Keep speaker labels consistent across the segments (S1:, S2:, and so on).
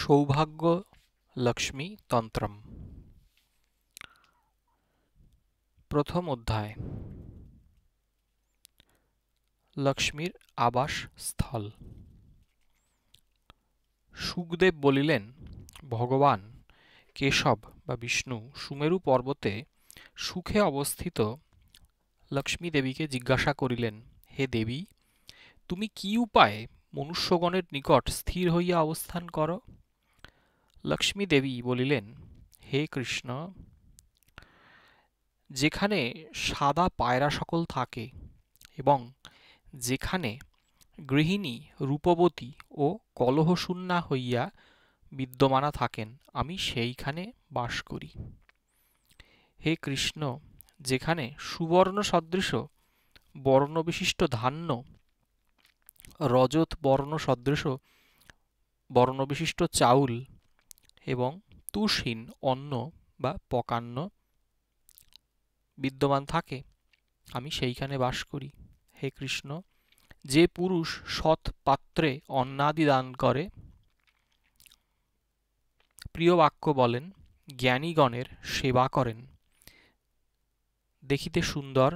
S1: সৌভাগ্য লক্ষ্মী তন্ত্রম প্রথম অধ্যায় লক্ষ্মীর আবাস স্থল সুখদেব বলিলেন ভগবান কেশব বা বিষ্ণু সুমেরু পর্বতে সুখে অবস্থিত লক্ষ্মী দেবীকে জিজ্ঞাসা করিলেন হে দেবী তুমি কি উপায়ে মনুষ্যগণের নিকট স্থির হইয়া অবস্থান করো লক্ষ্মী দেবী বলিলেন হে কৃষ্ণ যেখানে সাদা পায়রা সকল থাকে এবং যেখানে গৃহিণী রূপবতী ও কলহশূন্যা হইয়া বিদ্যমানা থাকেন আমি সেইখানে বাস করি হে কৃষ্ণ যেখানে সুবর্ণ সদৃশ বর্ণবিশিষ্ট ধান্য রজত বর্ণ সদৃশ বর্ণবিশিষ্ট চাউল এবং তুষহীন অন্ন বা পকান্ন বিদ্যমান থাকে আমি সেইখানে বাস করি হে কৃষ্ণ যে পুরুষ সৎ পাত্রে অন্নাদি দান করে প্রিয় বাক্য বলেন জ্ঞানীগণের সেবা করেন দেখিতে সুন্দর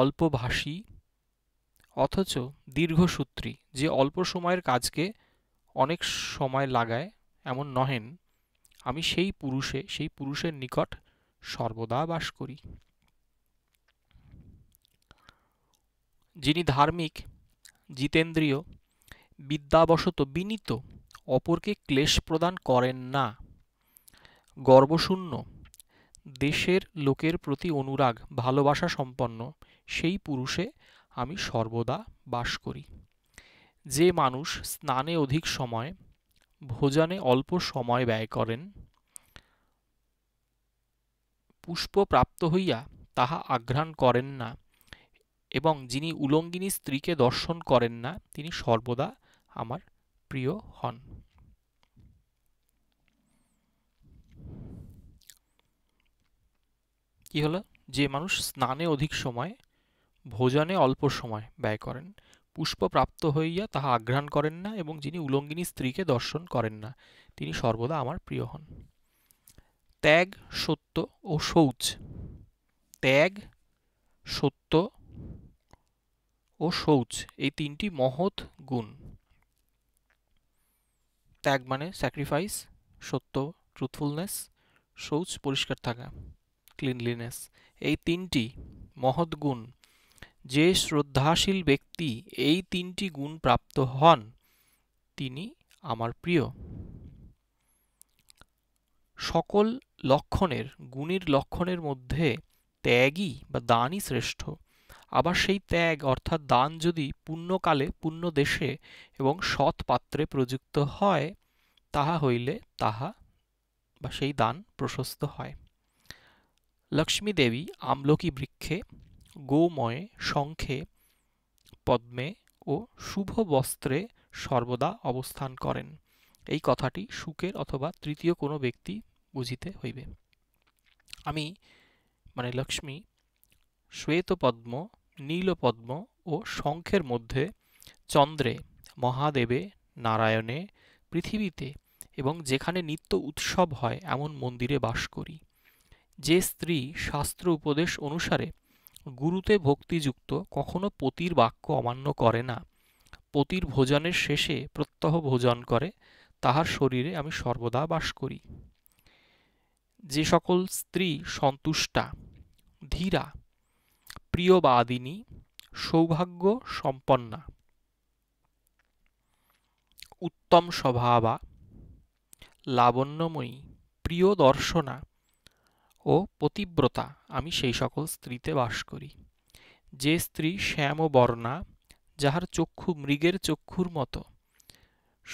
S1: অল্পভাষী অথচ দীর্ঘসূত্রী যে অল্প সময়ের কাজকে অনেক সময় লাগায় এমন নহেন আমি সেই পুরুষে সেই পুরুষের নিকট সর্বদা বাস করি যিনি ধার্মিক জিতেন্দ্রীয় বিদ্যাবশত বিনীত অপরকে ক্লেশ প্রদান করেন না গর্বশূন্য দেশের লোকের প্রতি অনুরাগ ভালোবাসা সম্পন্ন সেই পুরুষে আমি সর্বদা বাস করি যে মানুষ স্নানে অধিক সময় ভোজনে অল্প সময় ব্যয় করেন পুষ্প প্রাপ্ত হইয়া তাহা আঘ্রাণ করেন না এবং যিনি উলঙ্গিনী স্ত্রীকে দর্শন করেন না তিনি সর্বদা আমার প্রিয় হন কি হলো যে মানুষ স্নানে অধিক সময় ভোজনে অল্প সময় ব্যয় করেন পুষ্পপ্রাপ্ত হইয়া তাহা আগ্রাণ করেন না এবং যিনি উলঙ্গিনী স্ত্রীকে দর্শন করেন না তিনি সর্বদা আমার প্রিয় হন ত্যাগ সত্য ও শৌচ ত্যাগ সত্য ও শৌচ এই তিনটি মহৎ গুণ ত্যাগ মানে স্যাক্রিফাইস সত্য ট্রুথফুলনেস শৌচ পরিষ্কার থাকা ক্লিনলিনেস এই তিনটি মহৎ গুণ যে শ্রদ্ধাশীল ব্যক্তি এই তিনটি গুণ প্রাপ্ত হন তিনি আমার প্রিয় সকল লক্ষণের গুণের লক্ষণের মধ্যে ত্যাগই বা দানই শ্রেষ্ঠ আবার সেই ত্যাগ অর্থাৎ দান যদি পুণ্যকালে পুণ্য দেশে এবং সৎ পাত্রে প্রযুক্ত হয় তাহা হইলে তাহা বা সেই দান প্রশস্ত হয় লক্ষ্মী দেবী আমলকি বৃক্ষে গোময়ে শঙ্খে পদ্মে ও শুভ বস্ত্রে সর্বদা অবস্থান করেন এই কথাটি সুখের অথবা তৃতীয় কোনো ব্যক্তি বুঝিতে হইবে আমি মানে লক্ষ্মী শ্বেতপদ্ম নীলপদ্ম ও শঙ্খের মধ্যে চন্দ্রে মহাদেবে নারায়ণে পৃথিবীতে এবং যেখানে নিত্য উৎসব হয় এমন মন্দিরে বাস করি যে স্ত্রী শাস্ত্র উপদেশ অনুসারে গুরুতে ভক্তিযুক্ত কখনো পতির বাক্য অমান্য করে না পতির ভোজনের শেষে প্রত্যহ ভোজন করে তাহার শরীরে আমি সর্বদা বাস করি যে সকল স্ত্রী সন্তুষ্টা ধীরা প্রিয়বাদিনী সৌভাগ্য সম্পন্না উত্তম স্বভাবা লাবণ্যময়ী প্রিয় দর্শনা ও পতিব্রতা আমি সেই সকল স্ত্রীতে বাস করি যে স্ত্রী শ্যাম ও বর্ণা যাহার চক্ষু মৃগের চক্ষুর মতো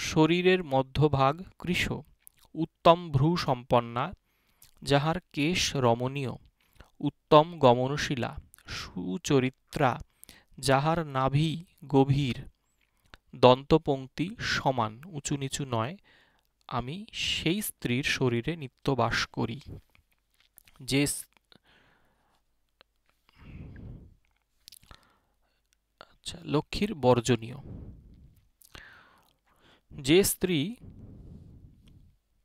S1: শরীরের মধ্যভাগ কৃষ উত্তম ভ্রু সম্পন্না যাহার কেশ রমণীয় উত্তম গমনশীলা সুচরিত্রা যাহার নাভি গভীর দন্তপঙ্ক্তি সমান উঁচু নিচু নয় আমি সেই স্ত্রীর শরীরে নিত্য বাস করি যে আচ্ছা লক্ষ্মীর বর্জনীয় যে স্ত্রী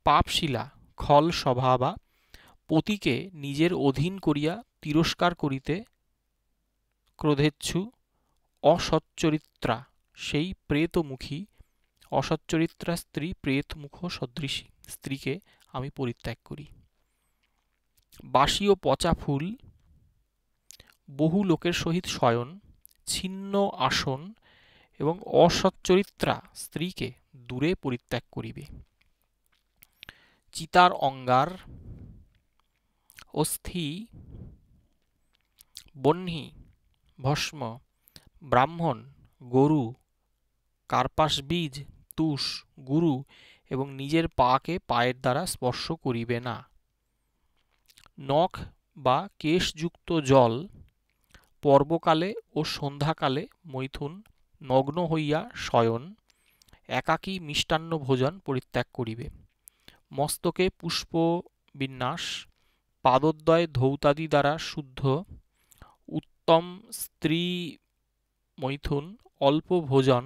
S1: পাপশিলা খল স্বভাবা পতিকে নিজের অধীন করিয়া তিরস্কার করিতে ক্রোধেচ্ছু অসচ্চরিত্রা সেই প্রেতমুখী অসচ্চরিত্রা স্ত্রী প্রেতমুখ সদৃশী স্ত্রীকে আমি পরিত্যাগ করি বাসি ও পচা ফুল বহু লোকের সহিত শয়ন ছিন্ন আসন এবং অসচ্চরিত্রা স্ত্রীকে দূরে পরিত্যাগ করিবে চিতার অঙ্গার অস্থি বহ্নি ভস্ম ব্রাহ্মণ গরু কার্পাস বীজ তুষ গুরু এবং নিজের পাকে পায়ের দ্বারা স্পর্শ করিবে না নখ বা কেশযুক্ত জল পর্বকালে ও সন্ধ্যাকালে মৈথুন নগ্ন হইয়া শয়ন একাকী মিষ্টান্ন ভোজন পরিত্যাগ করিবে মস্তকে পুষ্প বিন্যাস পাদদ্বয় ধৌতাদি দ্বারা শুদ্ধ উত্তম স্ত্রী মৈথুন অল্প ভোজন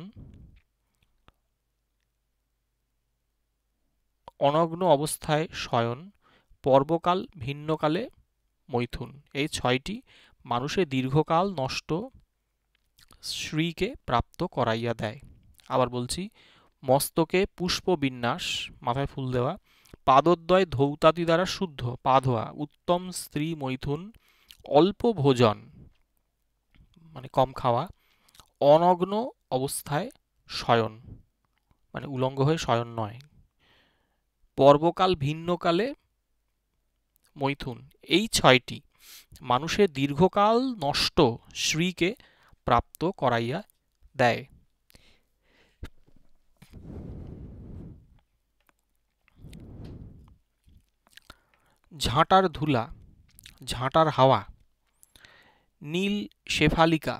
S1: অনগ্ন অবস্থায় শয়ন পর্বকাল ভিন্নকালে মৈথুন এই ছয়টি মানুষের দীর্ঘকাল নষ্ট শ্রীকে প্রাপ্ত করাইয়া দেয় আবার বলছি মস্তকে পুষ্প বিন্যাস মাথায় ফুল দেওয়া পাদোদ্বয় ধৌতাদি দ্বারা শুদ্ধ পা ধোয়া উত্তম স্ত্রী মৈথুন অল্প ভোজন মানে কম খাওয়া অনগ্ন অবস্থায় শয়ন মানে উলঙ্গ হয়ে শয়ন নয় পর্বকাল ভিন্নকালে মৈথুন এই ছয়টি মানুষের দীর্ঘকাল নষ্ট শ্রীকে প্রাপ্ত করাইয়া দেয় ঝাঁটার ধুলা ঝাঁটার হাওয়া নীল শেফালিকা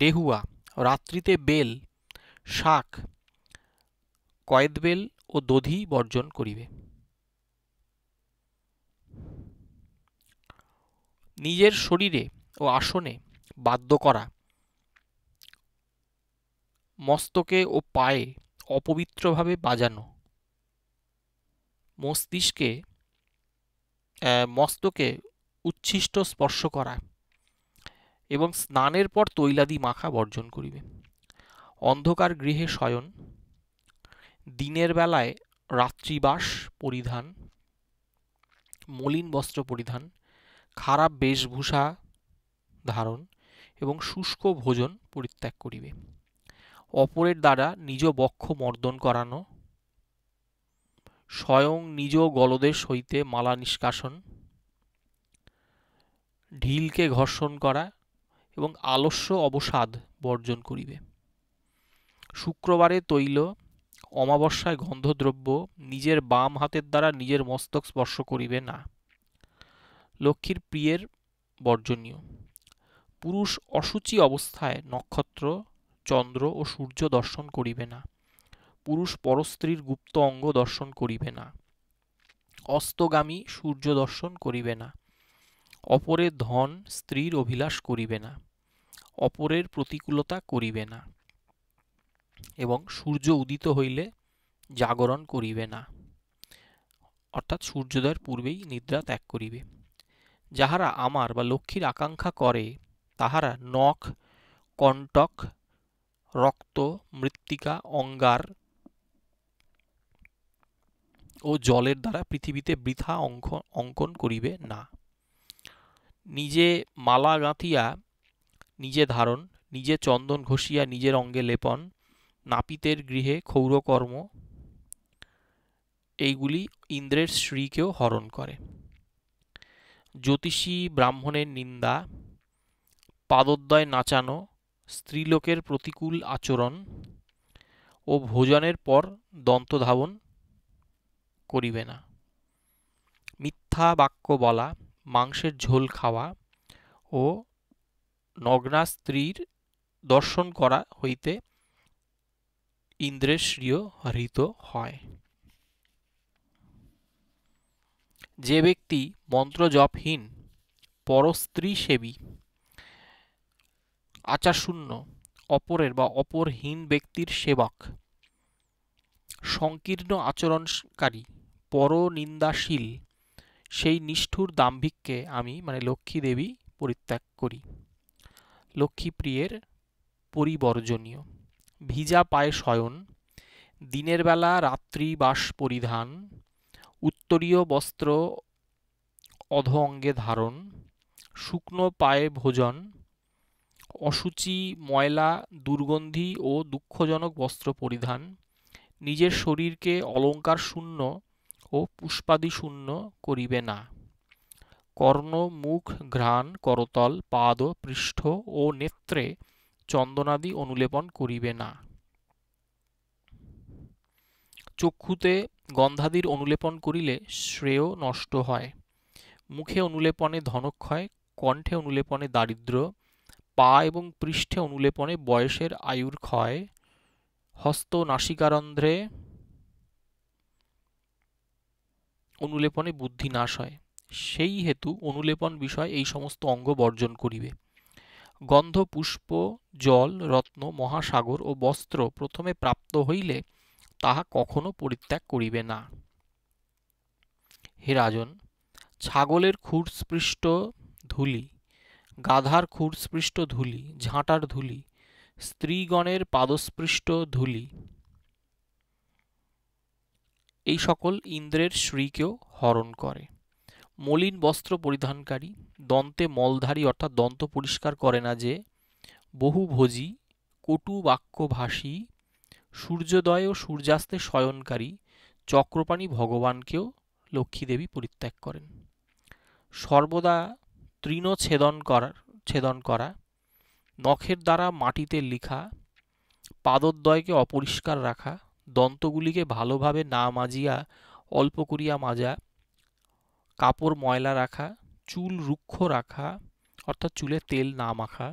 S1: ডেহুয়া রাত্রিতে বেল শাক কয়েদবেল ও দধি বর্জন করিবে নিজের শরীরে ও আসনে বাধ্য করা মস্তকে ও পায়ে অপবিত্রভাবে বাজানো মস্তিষ্কে মস্তকে উচ্ছিষ্ট স্পর্শ করা এবং স্নানের পর তৈলাদি মাখা বর্জন করিবে অন্ধকার গৃহে শয়ন দিনের বেলায় রাত্রিবাস পরিধান মলিন বস্ত্র পরিধান খারাপ বেশভূষা ধারণ এবং শুষ্ক ভোজন পরিত্যাগ করিবে অপরের দ্বারা নিজ বক্ষ মর্দন করানো স্বয়ং নিজ গলদেশ হইতে মালা নিষ্কাশন ঢিলকে ঘর্ষণ করা এবং আলস্য অবসাদ বর্জন করিবে শুক্রবারে তৈল অমাবস্যায় গন্ধদ্রব্য নিজের বাম হাতের দ্বারা নিজের মস্তক স্পর্শ করিবে না লক্ষ্মীর প্রিয়ের বর্জনীয় পুরুষ অসুচি অবস্থায় নক্ষত্র চন্দ্র ও সূর্য দর্শন করিবে না পুরুষ পরস্ত্রীর গুপ্ত অঙ্গ দর্শন করিবে না অস্তগামী সূর্য দর্শন করিবে না অপরের ধন স্ত্রীর অভিলাষ করিবে না অপরের প্রতিকূলতা করিবে না এবং সূর্য উদিত হইলে জাগরণ করিবে না অর্থাৎ সূর্যোদয়ের পূর্বেই নিদ্রা ত্যাগ করিবে যাহারা আমার বা লক্ষ্মীর আকাঙ্ক্ষা করে তাহারা নখ কণ্টক রক্ত মৃত্তিকা অঙ্গার ও জলের দ্বারা পৃথিবীতে বৃথা অঙ্ক অঙ্কন করিবে না নিজে মালা গাঁথিয়া নিজে ধারণ নিজে চন্দন ঘষিয়া নিজের অঙ্গে লেপন নাপিতের গৃহে ক্ষৌরকর্ম এইগুলি ইন্দ্রের শ্রীকেও হরণ করে জ্যোতিষী ব্রাহ্মণের নিন্দা পাদোদ্বয় নাচানো স্ত্রীলোকের প্রতিকূল আচরণ ও ভোজনের পর দন্ত ধাবন করিবে না মিথ্যা বাক্য বলা মাংসের ঝোল খাওয়া ও নগ্না স্ত্রীর দর্শন করা হইতে ইন্দ্রেশ্রিয় হৃত হয় যে ব্যক্তি মন্ত্রজপহীন পরস্ত্রী সেবী আচারশূন্য অপরের বা অপরহীন ব্যক্তির সেবক সংকীর্ণ আচরণকারী পরনিন্দাশীল সেই নিষ্ঠুর দাম্ভিককে আমি মানে লক্ষ্মী দেবী পরিত্যাগ করি লক্ষ্মীপ্রিয়ের পরিবর্জনীয় ভিজা পায়ে শয়ন দিনের বেলা রাত্রি বাস পরিধান উত্তরীয় বস্ত্র অধ অঙ্গে ধারণ শুকনো পায়ে ভোজন অসুচি ময়লা দুর্গন্ধি ও দুঃখজনক বস্ত্র পরিধান নিজের শরীরকে অলঙ্কার শূন্য ও পুষ্পাদি শূন্য করিবে না কর্ণ মুখ ঘ্রাণ করতল পাদ পৃষ্ঠ ও নেত্রে চন্দনাদি অনুলেপন করিবে না চক্ষুতে গন্ধাদির অনুলেপন করিলে শ্রেয় নষ্ট হয় মুখে অনুলেপনে ধনক্ষয় কণ্ঠে অনুলেপনে দারিদ্র পা এবং পৃষ্ঠে অনুলেপনে বয়সের আয়ুর ক্ষয় হস্ত নাসিকারন্ধ্রে অনুলেপনে বুদ্ধি নাশ হয় সেই হেতু অনুলেপন বিষয় এই সমস্ত অঙ্গ বর্জন করিবে গন্ধ পুষ্প জল রত্ন মহাসাগর ও বস্ত্র প্রথমে প্রাপ্ত হইলে তাহা কখনো পরিত্যাগ করিবে না হে রাজন ছাগলের খুরস্পৃষ্ট ধুলি গাধার খুরস্পৃষ্ট ধুলি ঝাঁটার ধুলি স্ত্রীগণের পাদস্পৃষ্ট ধুলি এই সকল ইন্দ্রের শ্রীকেও হরণ করে মলিন বস্ত্র পরিধানকারী দন্তে মলধারী অর্থাৎ দন্ত পরিষ্কার করে না যে বহুভোজী কটু বাক্যভাষী সূর্যোদয় ও সূর্যাস্তে শয়নকারী চক্রপাণী ভগবানকেও লক্ষ্মীদেবী পরিত্যাগ করেন সর্বদা তৃণ ছেদন করার ছেদন করা নখের দ্বারা মাটিতে লিখা পাদদ্বয়কে অপরিষ্কার রাখা দন্তগুলিকে ভালোভাবে না মাজিয়া অল্প করিয়া মাজা কাপড় ময়লা রাখা চুল রুক্ষ রাখা অর্থাৎ চুলে তেল না মাখা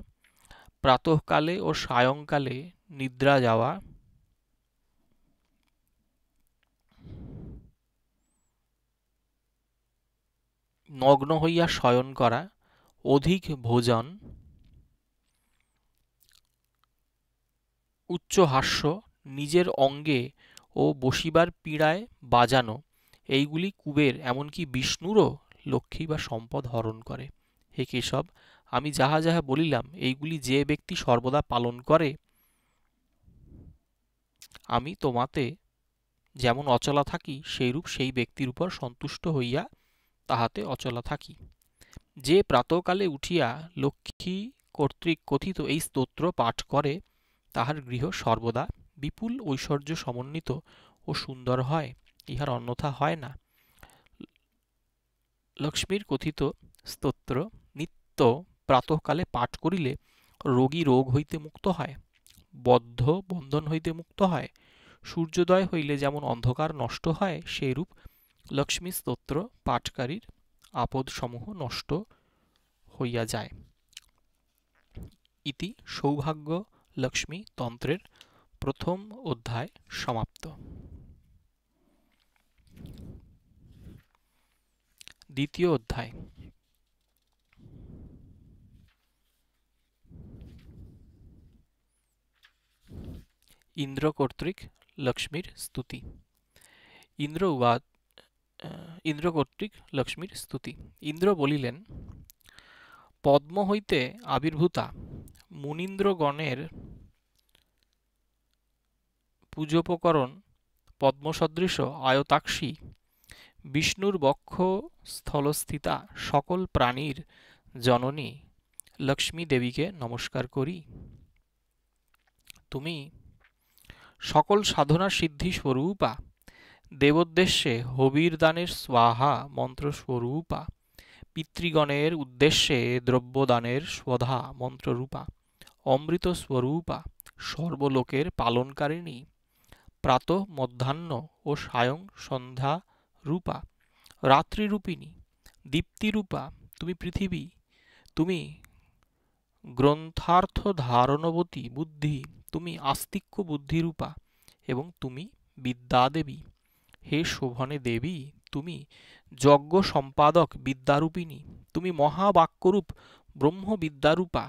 S1: প্রাতঃকালে ও সায়ংকালে নিদ্রা যাওয়া নগ্ন হইয়া শয়ন করা অধিক ভোজন উচ্চ হাস্য নিজের অঙ্গে ও বসিবার পীড়ায় বাজানো এইগুলি কুবের এমনকি বিষ্ণুরও লক্ষ্মী বা সম্পদ হরণ করে হে কেশব আমি যাহা যাহা বলিলাম এইগুলি যে ব্যক্তি সর্বদা পালন করে আমি তোমাতে যেমন অচলা থাকি সেইরূপ সেই ব্যক্তির উপর সন্তুষ্ট হইয়া তাহাতে অচলা থাকি যে প্রাতকালে উঠিয়া লক্ষ্মী কর্তৃক কথিত এই স্তোত্র পাঠ করে তাহার গৃহ সর্বদা বিপুল ঐশ্বর্য সমন্বিত ও সুন্দর হয় ইহার অন্যথা হয় না লক্ষ্মীর কথিত স্তোত্র নিত্য প্রাতঃকালে পাঠ করিলে রোগী রোগ হইতে মুক্ত হয় বদ্ধ বন্ধন হইতে মুক্ত হয় সূর্যোদয় হইলে যেমন অন্ধকার নষ্ট হয় সেইরূপ লক্ষ্মী স্তোত্র পাঠকারীর আপদসমূহ নষ্ট হইয়া যায় ইতি সৌভাগ্য লক্ষ্মী তন্ত্রের প্রথম অধ্যায় সমাপ্ত দ্বিতীয় অধ্যায় ইন্দ্র কর্তৃক লক্ষ্মীর স্তুতি ইন্দ্র উবাদ ইন্দ্র কর্তৃক লক্ষ্মীর স্তুতি ইন্দ্র বলিলেন পদ্ম হইতে আবির্ভূতা মুনীন্দ্রগণের পূজোপকরণ পদ্মসদৃশ আয়তাক্ষী বিষ্ণুর বক্ষ স্থলস্থিতা সকল প্রাণীর জননী লক্ষ্মী দেবীকে নমস্কার করি তুমি সকল সাধনা সিদ্ধি স্বরূপা দেবোদ্দেশ্যে হবির দানের স্বাহা মন্ত্র স্বরূপা পিতৃগণের উদ্দেশ্যে দ্রব্যদানের স্বধা মন্ত্ররূপা অমৃত স্বরূপা সর্বলোকের পালনকারিণী প্রাত মধ্যাহ্ন ও সায়ং সন্ধ্যা রূপা রাত্রিরূপিণী দীপ্তিরূপা তুমি পৃথিবী তুমি গ্রন্থার্থ ধারণবতী বুদ্ধি তুমি আস্তিক্য বুদ্ধিরূপা এবং তুমি বিদ্যা দেবী হে শোভনে দেবী তুমি যজ্ঞ সম্পাদক বিদ্যারূপিণী তুমি মহাবাক্যরূপ ব্রহ্ম বিদ্যারূপা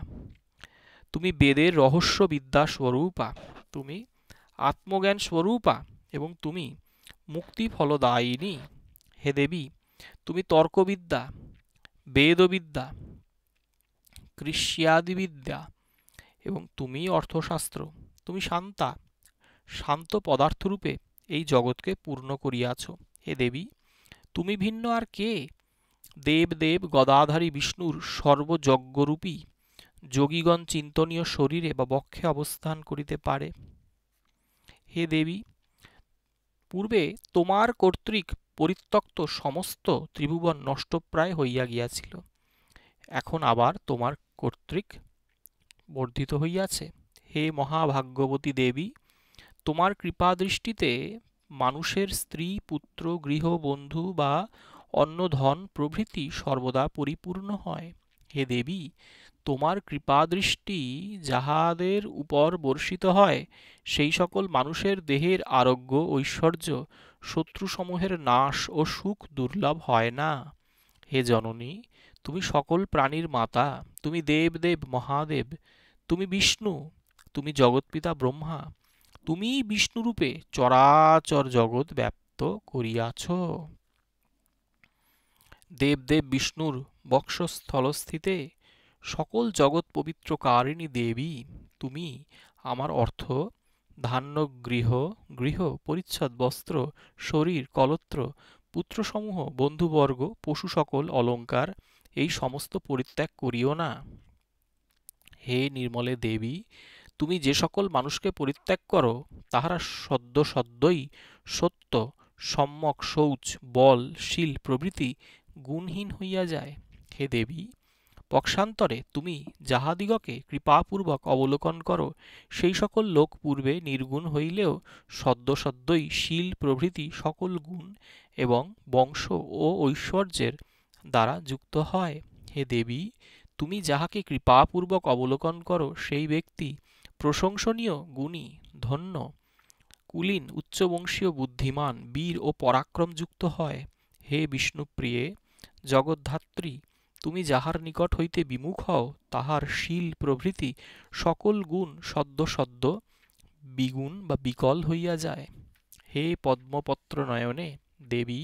S1: তুমি বেদের রহস্য বিদ্যা স্বরূপা তুমি আত্মজ্ঞান স্বরূপা এবং তুমি মুক্তি ফলদায়িনী হে দেবী তুমি তর্কবিদ্যা বেদবিদ্যা কৃষ্যাদিবিদ্যা এবং তুমি অর্থশাস্ত্র তুমি শান্তা শান্ত পদার্থরূপে এই জগৎকে পূর্ণ করিয়াছ হে দেবী তুমি ভিন্ন আর কে দেব দেব গদাধারী বিষ্ণুর সর্বযজ্ঞরূপী যোগীগণ চিন্তনীয় শরীরে বা বক্ষে অবস্থান করিতে পারে হে দেবী পূর্বে তোমার কর্তৃক পরিত্যক্ত সমস্ত ত্রিভুবন নষ্টপ্রায় হইয়া গিয়াছিল এখন আবার তোমার কর্তৃক বর্ধিত হইয়াছে হে মহাভাগ্যবতী দেবী তোমার কৃপা দৃষ্টিতে মানুষের স্ত্রী পুত্র গৃহ বন্ধু বা অন্য ধন প্রভৃতি সর্বদা পরিপূর্ণ হয় হে দেবী তোমার কৃপাদৃষ্টি যাহাদের উপর বর্ষিত হয় সেই সকল মানুষের দেহের আরোগ্য ঐশ্বর্য শত্রুসমূহের নাশ ও সুখ দুর্লভ হয় না হে জননী তুমি সকল প্রাণীর মাতা তুমি দেবদেব মহাদেব তুমি বিষ্ণু তুমি জগৎপিতা ব্রহ্মা তুমি বিষ্ণুরূপে চরাচর জগৎ ব্যপ্ত করিয়াছ দেবদেব বিষ্ণুর বক্ষস্থলস্থিতে সকল জগৎ পবিত্র কারিণী দেবী তুমি আমার অর্থ ধান্য গৃহ গৃহ পরিচ্ছদ বস্ত্র শরীর কলত্র পুত্রসমূহ বন্ধুবর্গ পশু সকল অলঙ্কার এই সমস্ত পরিত্যাগ করিও না হে নির্মলে দেবী তুমি যে সকল মানুষকে পরিত্যাগ করো তাহারা সদ্য সদ্যই সত্য সম্যক শৌচ বল শীল প্রভৃতি গুণহীন হইয়া যায় হে দেবী পক্ষান্তরে তুমি যাহাদিগকে কৃপাপূর্বক অবলোকন করো সেই সকল লোক পূর্বে নির্গুণ হইলেও সদ্য সদ্যই শীল প্রভৃতি সকল গুণ এবং বংশ ও ঐশ্বর্যের দ্বারা যুক্ত হয় হে দেবী তুমি যাহাকে কৃপাপূর্বক অবলোকন করো সেই ব্যক্তি প্রশংসনীয় গুণী ধন্য কুলীন উচ্চবংশীয় বুদ্ধিমান বীর ও পরাক্রমযুক্ত হয় হে বিষ্ণুপ্রিয়ে জগদ্ধাত্রী তুমি যাহার নিকট হইতে বিমুখ হও তাহার শীল প্রভৃতি সকল গুণ সদ্য সদ্য বিগুণ বা বিকল হইয়া যায় হে পদ্মপত্র নয়নে দেবী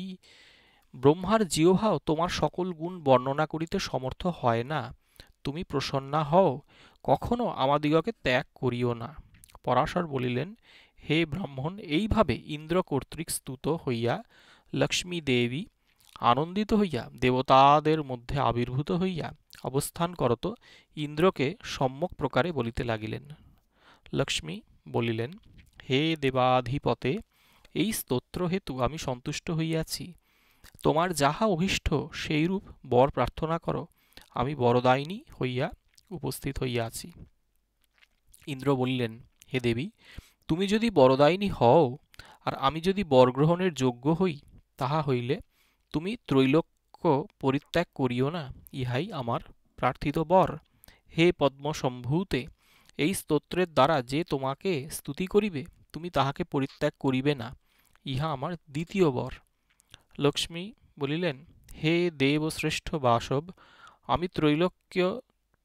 S1: ব্রহ্মার জিওভাও তোমার সকল গুণ বর্ণনা করিতে সমর্থ হয় না তুমি প্রসন্না হও কখনো আমাদিগকে ত্যাগ করিও না পরাশর বলিলেন হে ব্রাহ্মণ এইভাবে ইন্দ্র কর্তৃক স্তুত হইয়া লক্ষ্মী দেবী আনন্দিত হইয়া দেবতাদের মধ্যে আবির্ভূত হইয়া অবস্থান করত ইন্দ্রকে সম্যক প্রকারে বলিতে লাগিলেন লক্ষ্মী বলিলেন হে দেবাধিপতে এই স্তোত্র হেতু আমি সন্তুষ্ট হইয়াছি তোমার যাহা অভিষ্ট সেইরূপ বর প্রার্থনা করো আমি বরদায়িনী হইয়া উপস্থিত হইয়া আছি ইন্দ্র বলিলেন হে দেবী তুমি যদি বরদায়িনী হও আর আমি যদি বর গ্রহণের যোগ্য হই তাহা হইলে তুমি ত্রৈলোক্য পরিত্যাগ করিও না ইহাই আমার প্রার্থিত বর হে পদ্মসম্ভূতে এই স্তোত্রের দ্বারা যে তোমাকে স্তুতি করিবে তুমি তাহাকে পরিত্যাগ করিবে না ইহা আমার দ্বিতীয় বর লক্ষ্মী বলিলেন হে দেবশ্রেষ্ঠ বাসব আমি ত্রৈলোক্য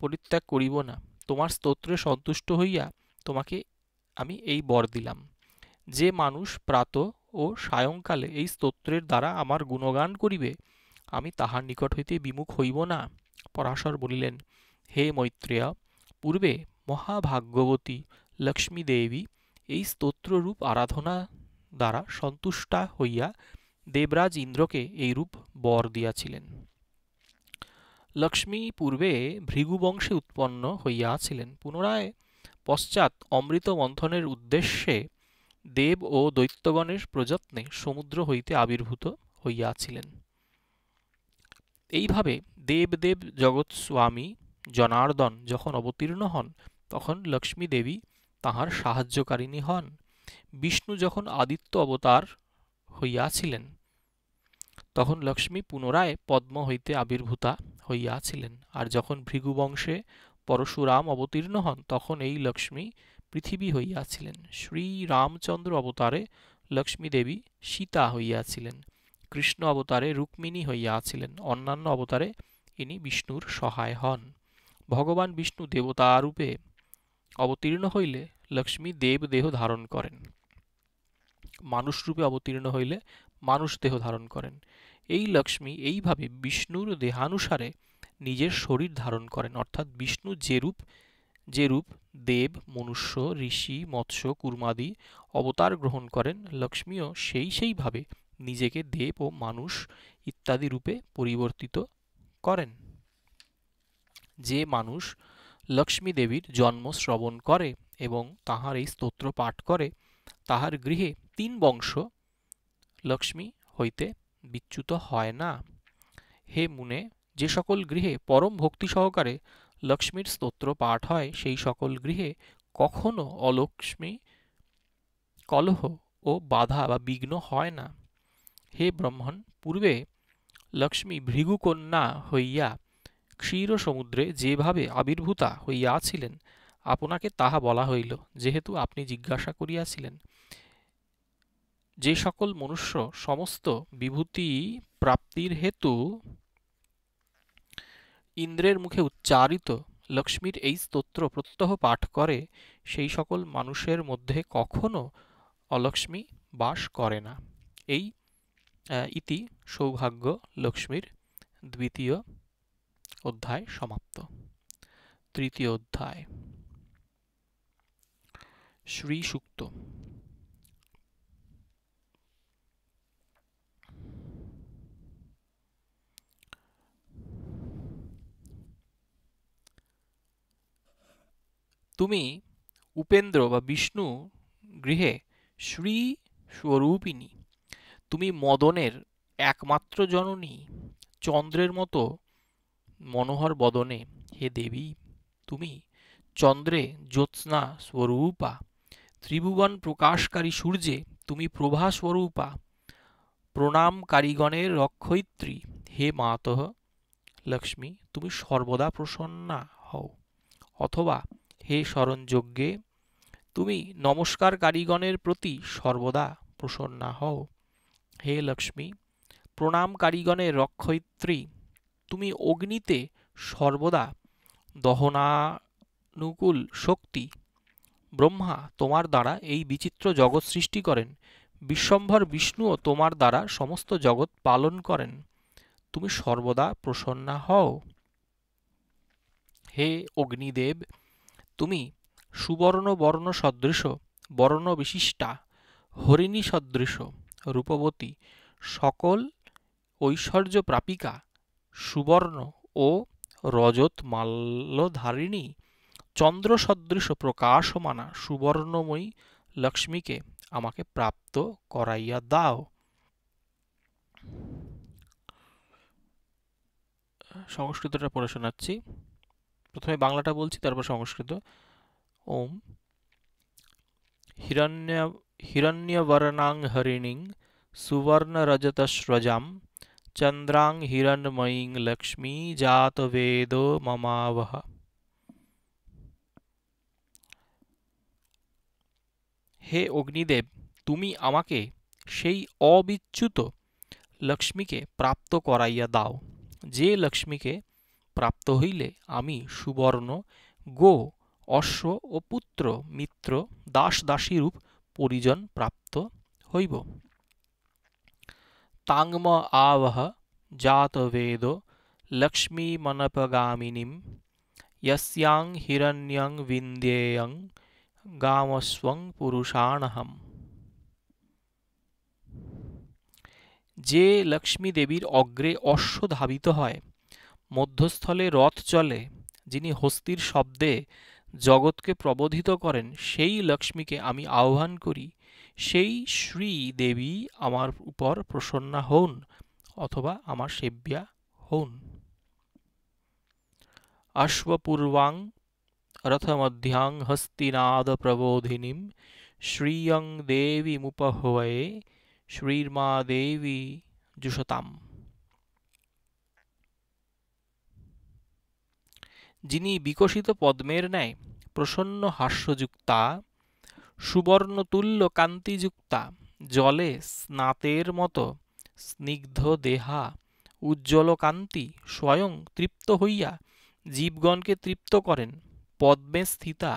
S1: পরিত্যাগ করিব না তোমার স্তোত্রে সন্তুষ্ট হইয়া তোমাকে আমি এই বর দিলাম যে মানুষ প্রাত ও সায়ংকালে এই স্তোত্রের দ্বারা আমার গুণগান করিবে আমি তাহার নিকট হইতে বিমুখ হইব না পরাশর বলিলেন হে মৈত্রেয়া পূর্বে মহাভাগ্যবতী লক্ষ্মী দেবী এই স্তোত্ররূপ আরাধনা দ্বারা সন্তুষ্টা হইয়া দেবরাজ ইন্দ্রকে এইরূপ বর দিয়াছিলেন লক্ষ্মী পূর্বে ভৃগুবংশে উৎপন্ন হইয়াছিলেন পুনরায় পশ্চাৎ অমৃত মন্থনের উদ্দেশ্যে দেব ও দৈত্যগণের প্রযত্নে সমুদ্র হইতে আবির্ভূত হইয়াছিলেন এইভাবে দেব জগৎ স্বামী জনার্দন যখন অবতীর্ণ হন তখন লক্ষ্মী দেবী তাহার সাহায্যকারিণী হন বিষ্ণু যখন আদিত্য অবতার হইয়াছিলেন তখন লক্ষ্মী পুনরায় পদ্ম হইতে আবির্ভূতা হইয়াছিলেন আর যখন ভৃগুবংশে পরশুরাম অবতীর্ণ হন তখন এই লক্ষ্মী পৃথিবী হইয়াছিলেন শ্রী রামচন্দ্র অবতারে লক্ষ্মী দেবী সীতা হইয়াছিলেন কৃষ্ণ অবতারে রুক্মিণী হইয়াছিলেন অন্যান্য অবতারে ইনি বিষ্ণুর সহায় হন ভগবান বিষ্ণু দেবতারূপে অবতীর্ণ হইলে লক্ষ্মী দেব দেহ ধারণ করেন মানুষ রূপে অবতীর্ণ হইলে মানুষ দেহ ধারণ করেন এই লক্ষ্মী এইভাবে বিষ্ণুর দেহানুসারে নিজের শরীর ধারণ করেন অর্থাৎ বিষ্ণু যে রূপ যে রূপ দেব মনুষ্য ঋষি মৎস্য কুর্মাদি অবতার গ্রহণ করেন লক্ষ্মীও সেই সেইভাবে নিজেকে দেব ও মানুষ ইত্যাদি রূপে পরিবর্তিত করেন যে মানুষ লক্ষ্মী দেবীর জন্ম শ্রবণ করে এবং তাহার এই স্তোত্র পাঠ করে তাহার গৃহে তিন বংশ লক্ষ্মী হইতে বিচ্যুত হয় না হে মুনে যে সকল গৃহে পরম ভক্তি সহকারে লক্ষ্মীর স্তোত্র পাঠ হয় সেই সকল গৃহে কখনো অলক্ষ্মী কলহ ও বাধা বা বিঘ্ন হয় না হে ব্রহ্মণ পূর্বে লক্ষ্মী ভৃগুকন্যা হইয়া ক্ষীর সমুদ্রে যেভাবে আবির্ভূতা হইয়াছিলেন আপনাকে তাহা বলা হইল যেহেতু আপনি জিজ্ঞাসা করিয়াছিলেন যে সকল মনুষ্য সমস্ত বিভূতি প্রাপ্তির হেতু ইন্দ্রের মুখে উচ্চারিত লক্ষ্মীর এই স্তোত্র প্রত্যহ পাঠ করে সেই সকল মানুষের মধ্যে কখনো অলক্ষ্মী বাস করে না এই ইতি সৌভাগ্য লক্ষ্মীর দ্বিতীয় অধ্যায় সমাপ্ত তৃতীয় অধ্যায় শ্রী সুক্ত তুমি উপেন্দ্র বা বিষ্ণু গৃহে শ্রী স্বরূপিনী তুমি মদনের একমাত্র জননী চন্দ্রের মতো মনোহর বদনে হে দেবী তুমি চন্দ্রে জ্যোৎস্না স্বরূপা ত্রিভুবন প্রকাশকারী সূর্যে তুমি প্রভা স্বরূপা প্রণাম কারিগণের রক্ষয়িত্রী হে মাতহ লক্ষ্মী তুমি সর্বদা প্রসন্না হও অথবা হে স্মরণযজ্ঞে তুমি নমস্কার নমস্কারকারীগণের প্রতি সর্বদা প্রসন্না হও হে লক্ষ্মী প্রণাম প্রণামকারীগণের রক্ষয়িত্রী তুমি অগ্নিতে সর্বদা দহনানুকূল শক্তি ব্রহ্মা তোমার দ্বারা এই বিচিত্র জগৎ সৃষ্টি করেন বিশ্বম্ভর বিষ্ণুও তোমার দ্বারা সমস্ত জগৎ পালন করেন তুমি সর্বদা প্রসন্না হও হে অগ্নিদেব তুমি সুবর্ণ বর্ণ সদৃশ বর্ণ বিশিষ্টা হরিণী সদৃশ রূপবতী সকল ঐশ্বর্য প্রাপিকা সুবর্ণ ও রজত মাল্যধারিণী চন্দ্র সদৃশ প্রকাশমানা সুবর্ণময়ী লক্ষ্মীকে আমাকে প্রাপ্ত করাইয়া দাও সংস্কৃতটা পড়ে শোনাচ্ছি প্রথমে বাংলাটা বলছি তারপর সংস্কৃত ওম হিরণ্য হিরণ্যবর্ণাং হরিণীং সুবর্ণরজতস্রজাম চন্দ্রাং হিরণ্ময়ীং লক্ষ্মী জাত বেদ মমাবহ হে অগ্নিদেব তুমি আমাকে সেই অবিচ্যুত লক্ষ্মীকে প্রাপ্ত করাইয়া দাও যে লক্ষ্মীকে প্রাপ্ত হইলে আমি সুবর্ণ গো অশ্ব ও পুত্র মিত্র দাস রূপ পরিজন প্রাপ্ত হইব তাংম আবহ জাতবেদ লক্ষ্মীমনপগামিনীম यस्यां হিরণ্যং বিন্দেয়ং গামস্বং পুরুষাণহম যে লক্ষ্মী দেবীর অগ্রে অশ্ব ধাবিত হয় মধ্যস্থলে রথ চলে যিনি হস্তির শব্দে জগৎকে প্রবোধিত করেন সেই লক্ষ্মীকে আমি আহ্বান করি সেই শ্রী দেবী আমার উপর প্রসন্না হন অথবা আমার সেব্যা হন আশ্বপূর্বাং রথমধ্যাং হস্তিনাদ প্রবোধিনীম শ্রীয়ং দেবীমুপহয়ে শ্রীর্মা দেবী জুষতাম যিনি বিকশিত পদ্মের ন্যায় প্রসন্ন হাস্যযুক্তা সুবর্ণতুল্য কান্তিযুক্তা জলে স্নাতের মতো স্নিগ্ধ দেহা উজ্জ্বল কান্তি স্বয়ং তৃপ্ত হইয়া জীবগণকে তৃপ্ত করেন পদ্মে স্থিতা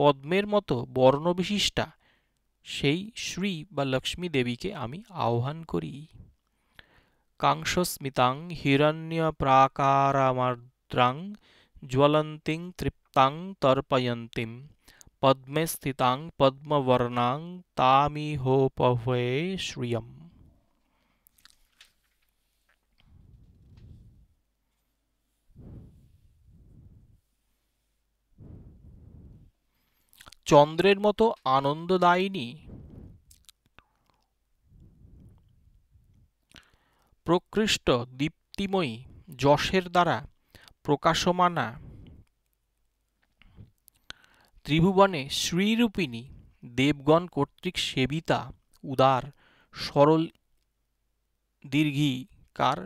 S1: পদ্মের মতো বর্ণবিশিষ্টা সেই শ্রী বা লক্ষ্মী দেবীকে আমি আহ্বান করি কাংসস্মিতাং হিরণ্য প্রাকারামাদ্রাং ज्वलन्तीं তৃপ্তাং तर्पयन्तीं পদ্মে স্থিতাং পদ্মবর্ণাং তামিহোপহয়ে শ্রিয়ম চন্দ্রের মতো আনন্দদায়িনী প্রকৃষ্ট দীপ্তিময়ী যশের দ্বারা প্রকাশমানা ত্রিভুবনে শ্রীরূপিণী দেবগণ কর্তৃক সেবিতা উদার সরল দীর্ঘিকার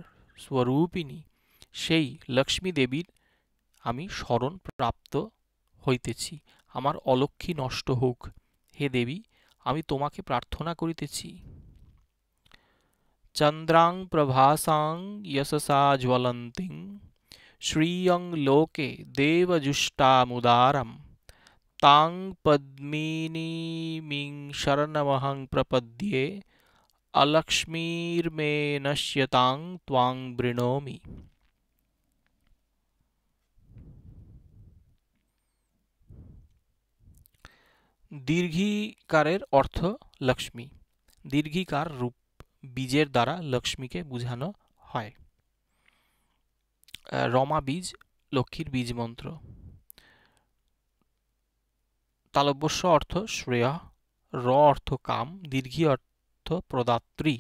S1: স্বরূপিণী সেই লক্ষ্মী দেবীর আমি স্মরণ প্রাপ্ত হইতেছি আমার অলক্ষ্মী নষ্ট হোক হে দেবী আমি তোমাকে প্রার্থনা করিতেছি চন্দ্রাং প্রভাসাং যশসা জ্বলন্তিং श्रियं लोके मुदारम तांग पद्मिनीमिं शरणमहं प्रपद्ये अलक्ष्मीर्मे नश्यतां त्वां वृणोमि দীর্ঘিকারের অর্থ লক্ষ্মী দীর্ঘিকার রূপ বীজের দ্বারা লক্ষ্মীকে বোঝানো হয় রমা বীজ লক্ষ্মীর বীজ মন্ত্র তালব্যস্য অর্থ শ্রেয়া র অর্থ কাম দীর্ঘী অর্থ প্রদাত্রী